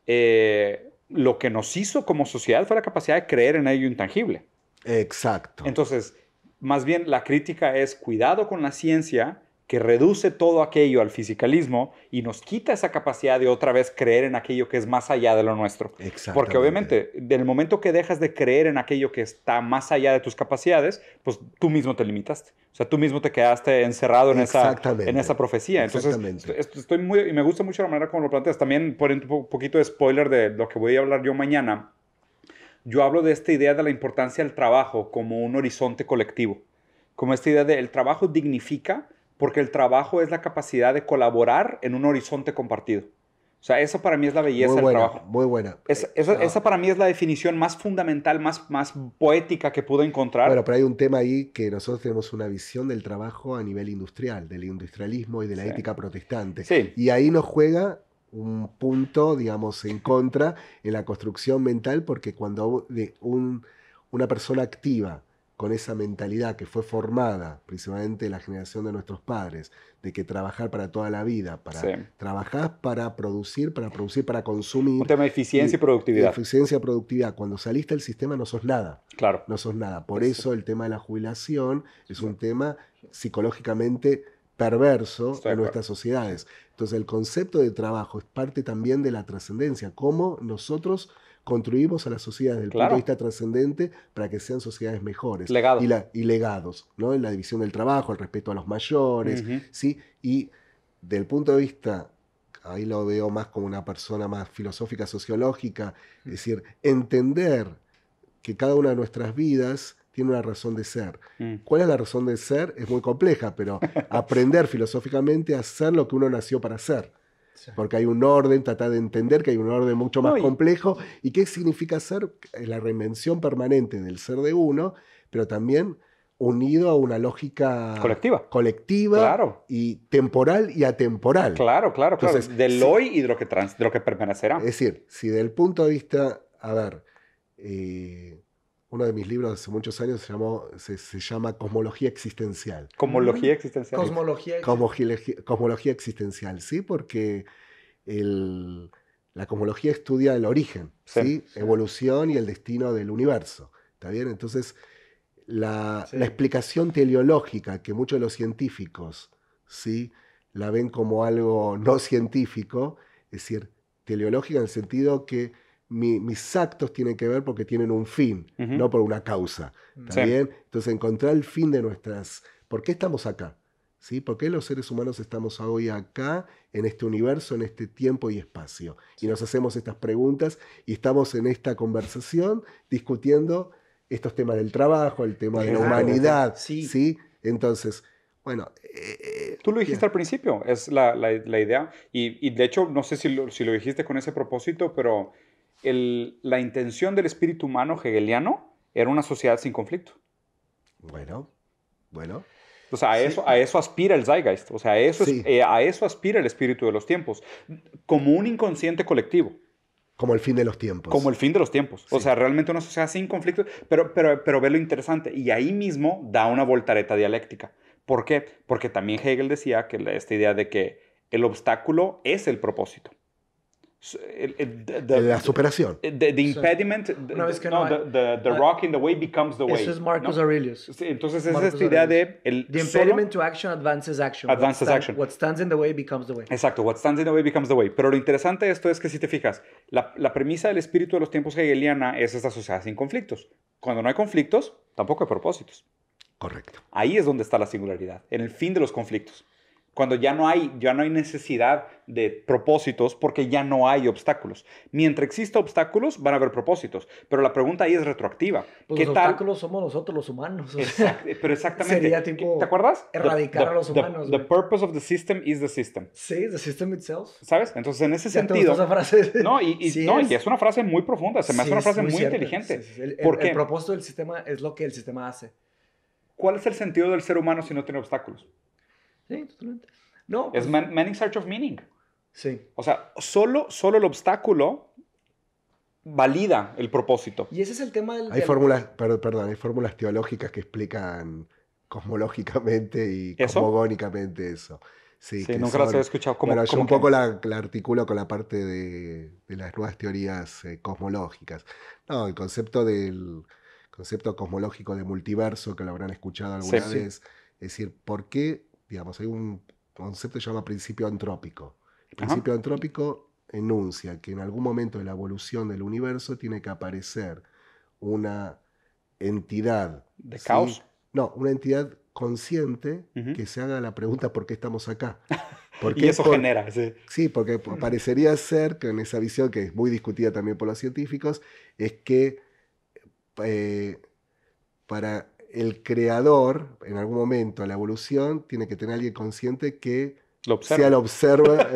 S1: eh, lo que nos hizo como sociedad fue la capacidad de creer en ello intangible.
S2: Exacto.
S1: Entonces, más bien la crítica es cuidado con la ciencia que reduce todo aquello al fisicalismo y nos quita esa capacidad de otra vez creer en aquello que es más allá de lo nuestro. Porque obviamente, del momento que dejas de creer en aquello que está más allá de tus capacidades, pues tú mismo te limitaste. O sea, tú mismo te quedaste encerrado en, esa, en esa profecía. Entonces, estoy muy, y me gusta mucho la manera como lo planteas. También poniendo un poquito de spoiler de lo que voy a hablar yo mañana, yo hablo de esta idea de la importancia del trabajo como un horizonte colectivo. Como esta idea de el trabajo dignifica porque el trabajo es la capacidad de colaborar en un horizonte compartido. O sea, eso para mí es la belleza del trabajo. Muy buena. Eh, ah. Esa para mí es la definición más fundamental, más, más poética que pude encontrar. Bueno,
S2: pero hay un tema ahí que nosotros tenemos una visión del trabajo a nivel industrial, del industrialismo y de la ética protestante. Sí. Y ahí nos juega un punto, digamos, en contra en la construcción mental, porque cuando una persona activa con esa mentalidad que fue formada principalmente de la generación de nuestros padres, de que trabajar para toda la vida, para trabajar para producir, para producir, para consumir. Un tema de eficiencia y, productividad. Eficiencia y productividad. Cuando saliste del sistema no sos nada. Claro. No sos nada. Por eso, el tema de la jubilación es un tema psicológicamente perverso en nuestras sociedades. Entonces el concepto de trabajo es parte también de la trascendencia, como nosotros construimos a las sociedades desde el punto de vista trascendente para que sean sociedades mejores. Y, legados, ¿no? En la división del trabajo, el respeto a los mayores, ¿sí? Y del punto de vista, ahí lo veo más como una persona más filosófica, sociológica, es mm. decir, entender que cada una de nuestras vidas tiene una razón de ser. Mm. ¿Cuál es la razón de ser? Es muy compleja, pero aprender filosóficamente a hacer lo que uno nació para hacer porque hay un orden, tratar de entender que hay un orden mucho más complejo y qué significa ser la reinvención permanente del ser de uno, pero también unido a una lógica colectiva, colectiva y temporal y atemporal. Claro, claro, claro. Entonces, del
S1: hoy y de lo que lo que permanecerá. Es
S2: decir, si del punto de vista, a ver, eh, uno de mis libros hace muchos años se, llama Cosmología Existencial. Cosmología mm. Existencial. Cosmología, Cosmología, Existencial, ¿sí? Porque la cosmología estudia el origen, ¿sí? Evolución y el destino del universo, ¿está bien? Entonces, la, explicación teleológica que muchos de los científicos, ¿sí? La ven como algo no científico, es decir, teleológica en el sentido que mis actos tienen que ver porque tienen un fin, no por una causa. también Entonces, encontrar el fin de nuestras... ¿Por qué estamos acá? ¿Sí? ¿Por qué los seres humanos estamos hoy acá, en este universo, en este tiempo y espacio? Y nos hacemos estas preguntas y estamos en esta conversación discutiendo estos temas del trabajo, el tema de la humanidad. Sí. ¿sí? Entonces,
S1: bueno... Eh, eh, Tú lo dijiste al principio, es la, idea. Y, de hecho, no sé si lo, si lo dijiste con ese propósito, pero la intención del espíritu humano hegeliano era una sociedad sin conflicto. Bueno, bueno. O sea, a, eso, a eso aspira el Zeitgeist, o sea, a eso, eh, a eso aspira el espíritu de los tiempos, como un inconsciente colectivo. Como el fin de los tiempos. Como el fin de los tiempos. O sea, realmente una sociedad sin conflicto, pero, pero, pero ve lo interesante, y ahí mismo da una voltareta dialéctica. ¿Por qué? Porque también Hegel decía que esta idea de que el obstáculo es el propósito la superación. The, impediment, no, es que no, no, the, the, rock in the way becomes the way. Eso es Marcus Aurelius. Entonces es Marcus esta idea de... El the impediment
S3: to action advances action. Advances what action. What stands in the way becomes the way.
S1: Exacto, what stands in the way becomes the way. Pero lo interesante de esto es que si te fijas, la, la premisa del espíritu de los tiempos hegeliana es esta sociedad sin conflictos. Cuando no hay conflictos, tampoco hay propósitos. Correcto. Ahí es donde está la singularidad, en el fin de los conflictos cuando ya no hay, ya no hay necesidad de propósitos porque ya no hay obstáculos. Mientras exista obstáculos, van a haber propósitos. Pero la pregunta ahí es retroactiva. Pues ¿Qué los obstáculos
S3: somos nosotros los humanos. Eh,
S1: pero exactamente. ¿Te acuerdas? Erradicar a los humanos. The, purpose of the system is the system. Sí,
S3: the system itself.
S1: ¿Sabes? Entonces, en ese sentido. No, y, no es. una frase muy profunda. Se me hace una frase muy, inteligente. porque el propósito del sistema es lo que el sistema hace. ¿Cuál es el sentido del ser humano si no tiene obstáculos? Sí, totalmente. No, es pues man, in search of meaning. Sí. O sea, solo, solo el obstáculo valida el propósito. Y ese es el tema del... Hay fórmulas,
S2: pero perdón, hay fórmulas teológicas que explican cosmológicamente y cosmogónicamente eso. Sí, sí nunca las he escuchado. como yo un poco la, articulo con la parte de, de las nuevas teorías eh, cosmológicas. No, el concepto del concepto cosmológico de multiverso, que lo habrán escuchado alguna vez, es decir, ¿por qué hay un concepto que se llama principio antrópico. El principio antrópico enuncia que en algún momento de la evolución del universo tiene que aparecer una entidad. ¿De caos? No, una entidad consciente que se haga la pregunta por qué estamos acá. y eso genera. Sí. porque parecería ser que en esa visión, que es muy discutida también por los científicos, es que eh, para el creador, en algún momento, la evolución, tiene que tener alguien consciente que sea el,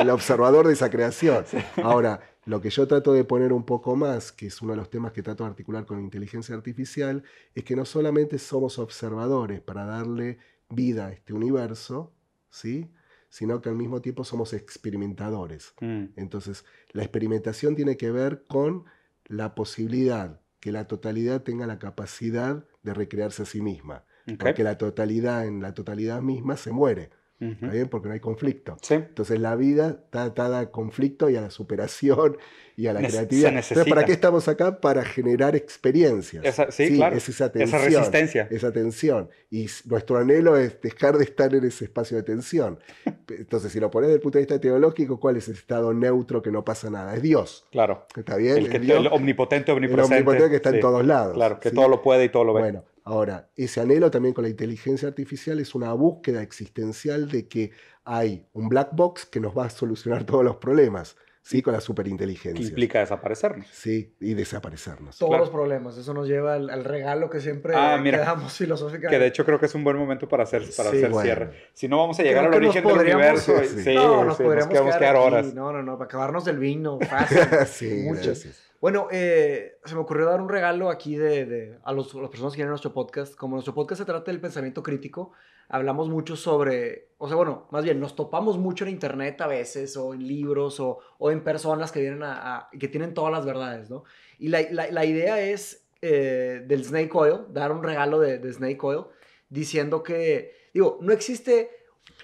S2: el, observador de esa creación. Ahora, lo que yo trato de poner un poco más, que es uno de los temas que trato de articular con inteligencia artificial, es que no solamente somos observadores para darle vida a este universo, ¿sí? sino que al mismo tiempo somos experimentadores. Mm. Entonces, la experimentación tiene que ver con la posibilidad que la totalidad tenga la capacidad de recrearse a sí misma. Porque la totalidad en la totalidad misma se muere. ¿Está bien? Porque no hay conflicto. Entonces la vida está atada al conflicto y a la superación y a la creatividad. Entonces, ¿para qué estamos acá? Para generar experiencias. Esa, sí, esa, tensión, esa resistencia. Esa tensión. Y nuestro anhelo es dejar de estar en ese espacio de tensión. Entonces, si lo pones desde el punto de vista teológico, ¿cuál es el estado neutro que no pasa nada? Es Dios. Claro. ¿Está bien? El, que, Dios, el omnipotente,
S1: omnipresente. El omnipotente que está en todos lados. Claro, que todo lo puede y todo lo ve. Bueno,
S2: Ahora, ese anhelo también con la inteligencia artificial es una búsqueda existencial de que hay un black box que nos va a solucionar todos los problemas. Sí, con la superinteligencia. Que implica
S1: desaparecernos.
S2: Sí, y desaparecernos. Todos los
S1: problemas.
S3: Eso nos lleva al, regalo que siempre ah, quedamos filosóficamente. Que de
S1: hecho creo que es un buen momento para hacer, para cierre. Si no, vamos a llegar al origen del universo. Eh, sí, no, nos podríamos quedar, horas.
S3: No, no, no, para acabarnos del vino, sí, muchas. Gracias. Bueno, eh, se me ocurrió dar un regalo aquí de, a, los, las personas que vienen nuestro podcast. Como nuestro podcast se trata del pensamiento crítico, hablamos mucho sobre, o sea, bueno, más bien nos topamos mucho en internet a veces o en libros o, o en personas que vienen a, que tienen todas las verdades, ¿no? Y la, la, idea es eh, del Snake Oil, dar un regalo de, Snake Oil, diciendo que, digo, no existe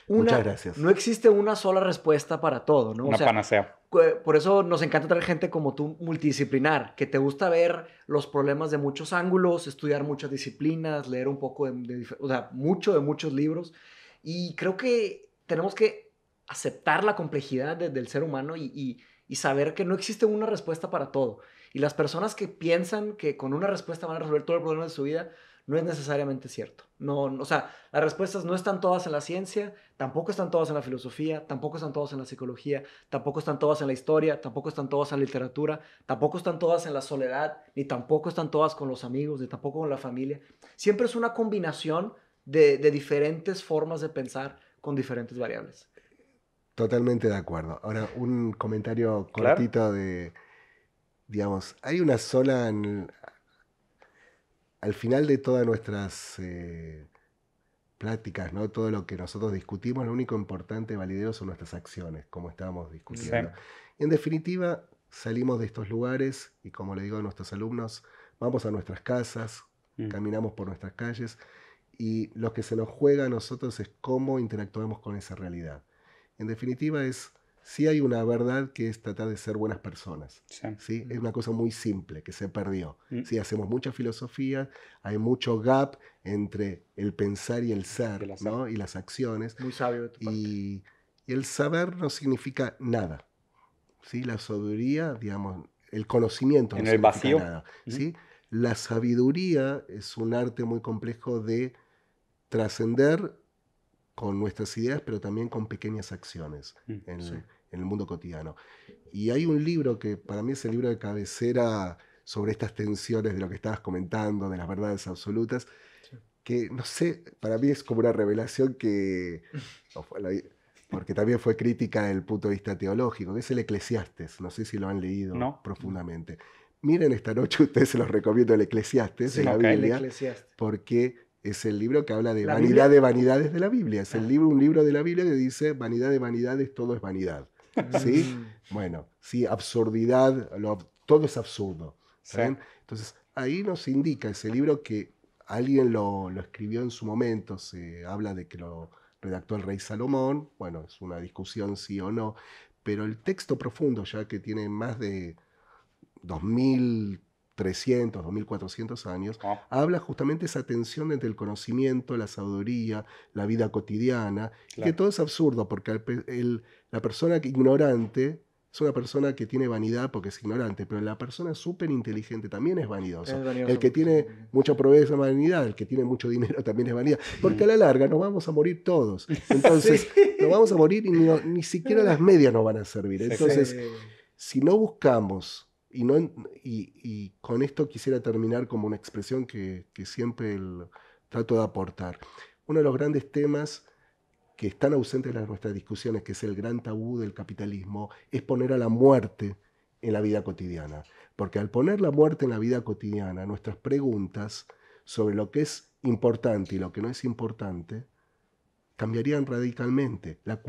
S3: una, no existe una sola respuesta para todo, ¿no? Una panacea. Eh, por eso nos encanta traer gente como tú multidisciplinar, que te gusta ver los problemas de muchos ángulos, estudiar muchas disciplinas, leer un poco de, o sea, mucho de muchos libros. Y creo que tenemos que aceptar la complejidad del ser humano y, saber que no existe una respuesta para todo. Y las personas que piensan que con una respuesta van a resolver todo el problema de su vida, no es necesariamente cierto. No, o sea, las respuestas no están todas en la ciencia, tampoco están todas en la filosofía, tampoco están todas en la psicología, tampoco están todas en la historia, tampoco están todas en la literatura, tampoco están todas en la soledad, ni tampoco están todas con los amigos, ni tampoco con la familia. Siempre es una combinación de, diferentes formas de pensar con diferentes variables.
S2: Totalmente de acuerdo. Ahora, un comentario cortito de, digamos, hay una sola al final de todas nuestras eh, pláticas, ¿no? todo lo que nosotros discutimos, lo único importante, validero, son nuestras acciones, como estábamos discutiendo. En definitiva, salimos de estos lugares y como le digo a nuestros alumnos, vamos a nuestras casas, mm. caminamos por nuestras calles y lo que se nos juega a nosotros es cómo interactuamos con esa realidad. En definitiva es sí hay una verdad que es tratar de ser buenas personas. Sí. Es una cosa muy simple que se perdió. Mm. si Hacemos mucha filosofía, hay mucho gap entre el pensar y el ser, y, las acciones. Muy sabio Y, el saber no significa nada. ¿sí? La sabiduría, digamos, el conocimiento no significa nada. La sabiduría es un arte muy complejo de trascender con nuestras ideas, pero también con pequeñas acciones mm, en, el mundo cotidiano. Y hay un libro que para mí es el libro de cabecera sobre estas tensiones de lo que estabas comentando, de las verdades absolutas, que no sé, para mí es como una revelación que, porque también fue crítica del el punto de vista teológico, que es el Eclesiastes, no sé si lo han leído profundamente. Miren esta noche, ustedes se los recomiendo el Eclesiastes, sí, la Biblia, el Eclesiastes. porque es el libro que habla de vanidad de vanidades de la Biblia. Es el ah. libro, un libro de la Biblia que dice vanidad de vanidades, todo es vanidad. ¿Sí? Mm. bueno, sí, absurdidad, todo es absurdo. Entonces, ahí nos indica ese libro que alguien lo, lo, escribió en su momento, se habla de que lo redactó el rey Salomón, bueno, es una discusión sí o no, pero el texto profundo, ya que tiene más de 2000 300, 2400 años, habla justamente esa tensión entre el conocimiento, la sabiduría, la vida cotidiana, que todo es absurdo, porque la persona ignorante es una persona que tiene vanidad porque es ignorante, pero la persona súper inteligente también es vanidosa. El que tiene mucha proeza es vanidad, el que tiene mucho dinero también es vanidad, porque a la larga nos vamos a morir todos. Entonces, nos vamos a morir y ni siquiera las medias nos van a servir. Entonces, si no buscamos y, con esto quisiera terminar como una expresión que, siempre trato de aportar. Uno de los grandes temas que están ausentes en nuestras discusiones, que es el gran tabú del capitalismo, es poner a la muerte en la vida cotidiana. Porque al poner la muerte en la vida cotidiana, nuestras preguntas sobre lo que es importante y lo que no es importante cambiarían radicalmente. La,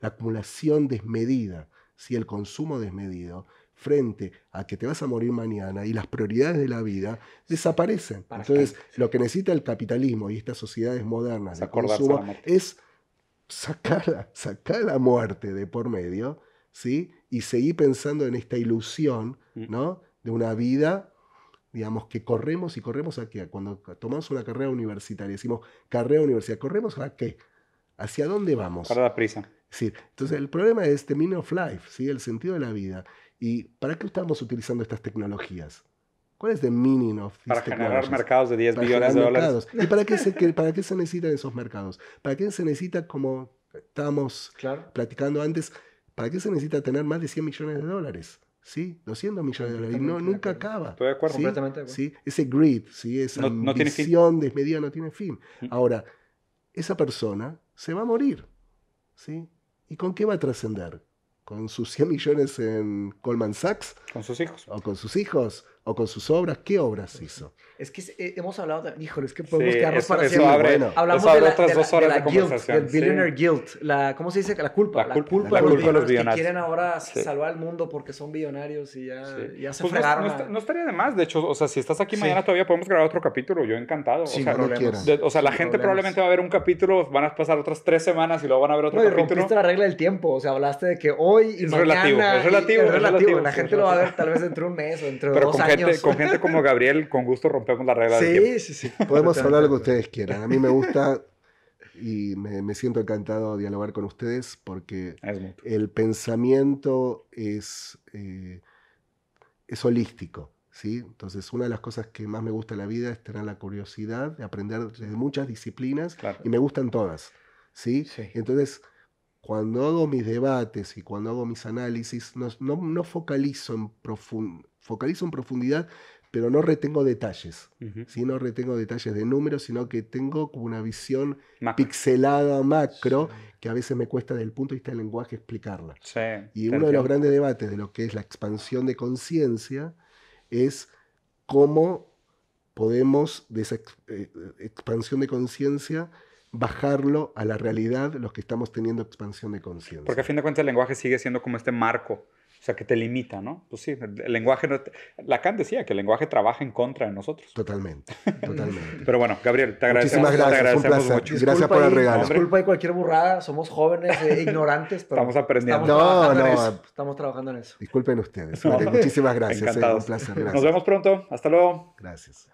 S2: acumulación desmedida, si el consumo desmedido, frente a que te vas a morir mañana y las prioridades de la vida desaparecen. Entonces, lo que necesita el capitalismo y estas sociedades modernas de es sacar, sacar la muerte de por medio, ¿sí? Y seguir pensando en esta ilusión, mm. ¿no? De una vida digamos, que corremos y corremos a qué? Cuando tomamos una carrera universitaria, decimos carrera universitaria, ¿corremos a qué? ¿Hacia dónde vamos? a la prisa. Entonces, el problema es este meaning of life, ¿sí? el sentido de la vida. ¿Y para qué estamos utilizando estas tecnologías? ¿Cuál es el meaning of these Para generar mercados
S1: de 10 millones de dólares. ¿Y para
S2: qué, se, para qué se necesitan esos mercados? ¿Para qué se necesita, como estábamos platicando antes, para qué se necesita tener más de 100 millones de dólares? ¿sí? 200 millones de dólares. No, nunca acaba. Estoy de acuerdo. ¿sí? Completamente Ese greed, ¿sí? esa ambición desmedida no tiene fin. Mm. Ahora, esa persona se va a morir, ¿sí? ¿Y con qué va a trascender? con sus 100 millones en Goldman Sachs. Con sus hijos. O con sus hijos o con sus obras, ¿qué obras hizo?
S3: Es que eh, hemos hablado, de, híjole, es que podemos quedarnos para siempre. bueno. Hablamos de la, otras de la, dos horas de, guilt, el billionaire guilt, la, ¿cómo se dice? La culpa, la, culpa, de los billonarios. Que quieren ahora salvar al mundo porque son billonarios y ya, ya se pues fregaron.
S1: No, estaría de más, de hecho, o sea, si estás aquí mañana todavía podemos grabar otro capítulo, yo encantado. Sin o sea, problemas. o sea, la gente probablemente va a ver un capítulo, van a pasar otras tres semanas y luego van a ver otro no, capítulo. No,
S3: la regla del tiempo, o sea, hablaste de que hoy y es mañana. Relativo, es relativo, La gente lo va a ver
S1: tal vez dentro de un mes o dentro dos años con gente como Gabriel, con gusto rompemos la regla sí, Sí, sí, sí. Podemos hablar lo que
S2: ustedes quieran. A mí me gusta y me, siento encantado de dialogar con ustedes porque el pensamiento es, eh, es holístico. ¿sí? Entonces, una de las cosas que más me gusta en la vida es tener la curiosidad de aprender de muchas disciplinas y me gustan todas. ¿sí? Entonces, cuando hago mis debates y cuando hago mis análisis, no, no, focalizo en, profundidad focalizo en profundidad, pero no retengo detalles. No retengo detalles de números, sino que tengo una visión pixelada macro que a veces me cuesta desde el punto de vista del lenguaje explicarla. y uno de los grandes debates de lo que es la expansión de conciencia es cómo podemos de esa eh, expansión de conciencia bajarlo a la realidad los que estamos teniendo expansión de conciencia.
S1: Porque a fin de cuentas el lenguaje sigue siendo como este marco o sea, que te limita, ¿no? Pues sí, el lenguaje no... Lacan decía que el lenguaje trabaja en contra de nosotros. Totalmente, totalmente. Pero bueno, Gabriel, te agradecemos. Muchísimas gracias, Gracias por el
S3: regalo. Disculpa cualquier burrada, somos jóvenes, e ignorantes, pero... Estamos aprendiendo. Estamos no, no. Estamos trabajando en eso.
S2: Disculpen ustedes. Muchísimas gracias. Eh, un placer. Gracias. Nos
S3: vemos pronto. Hasta luego.
S2: Gracias.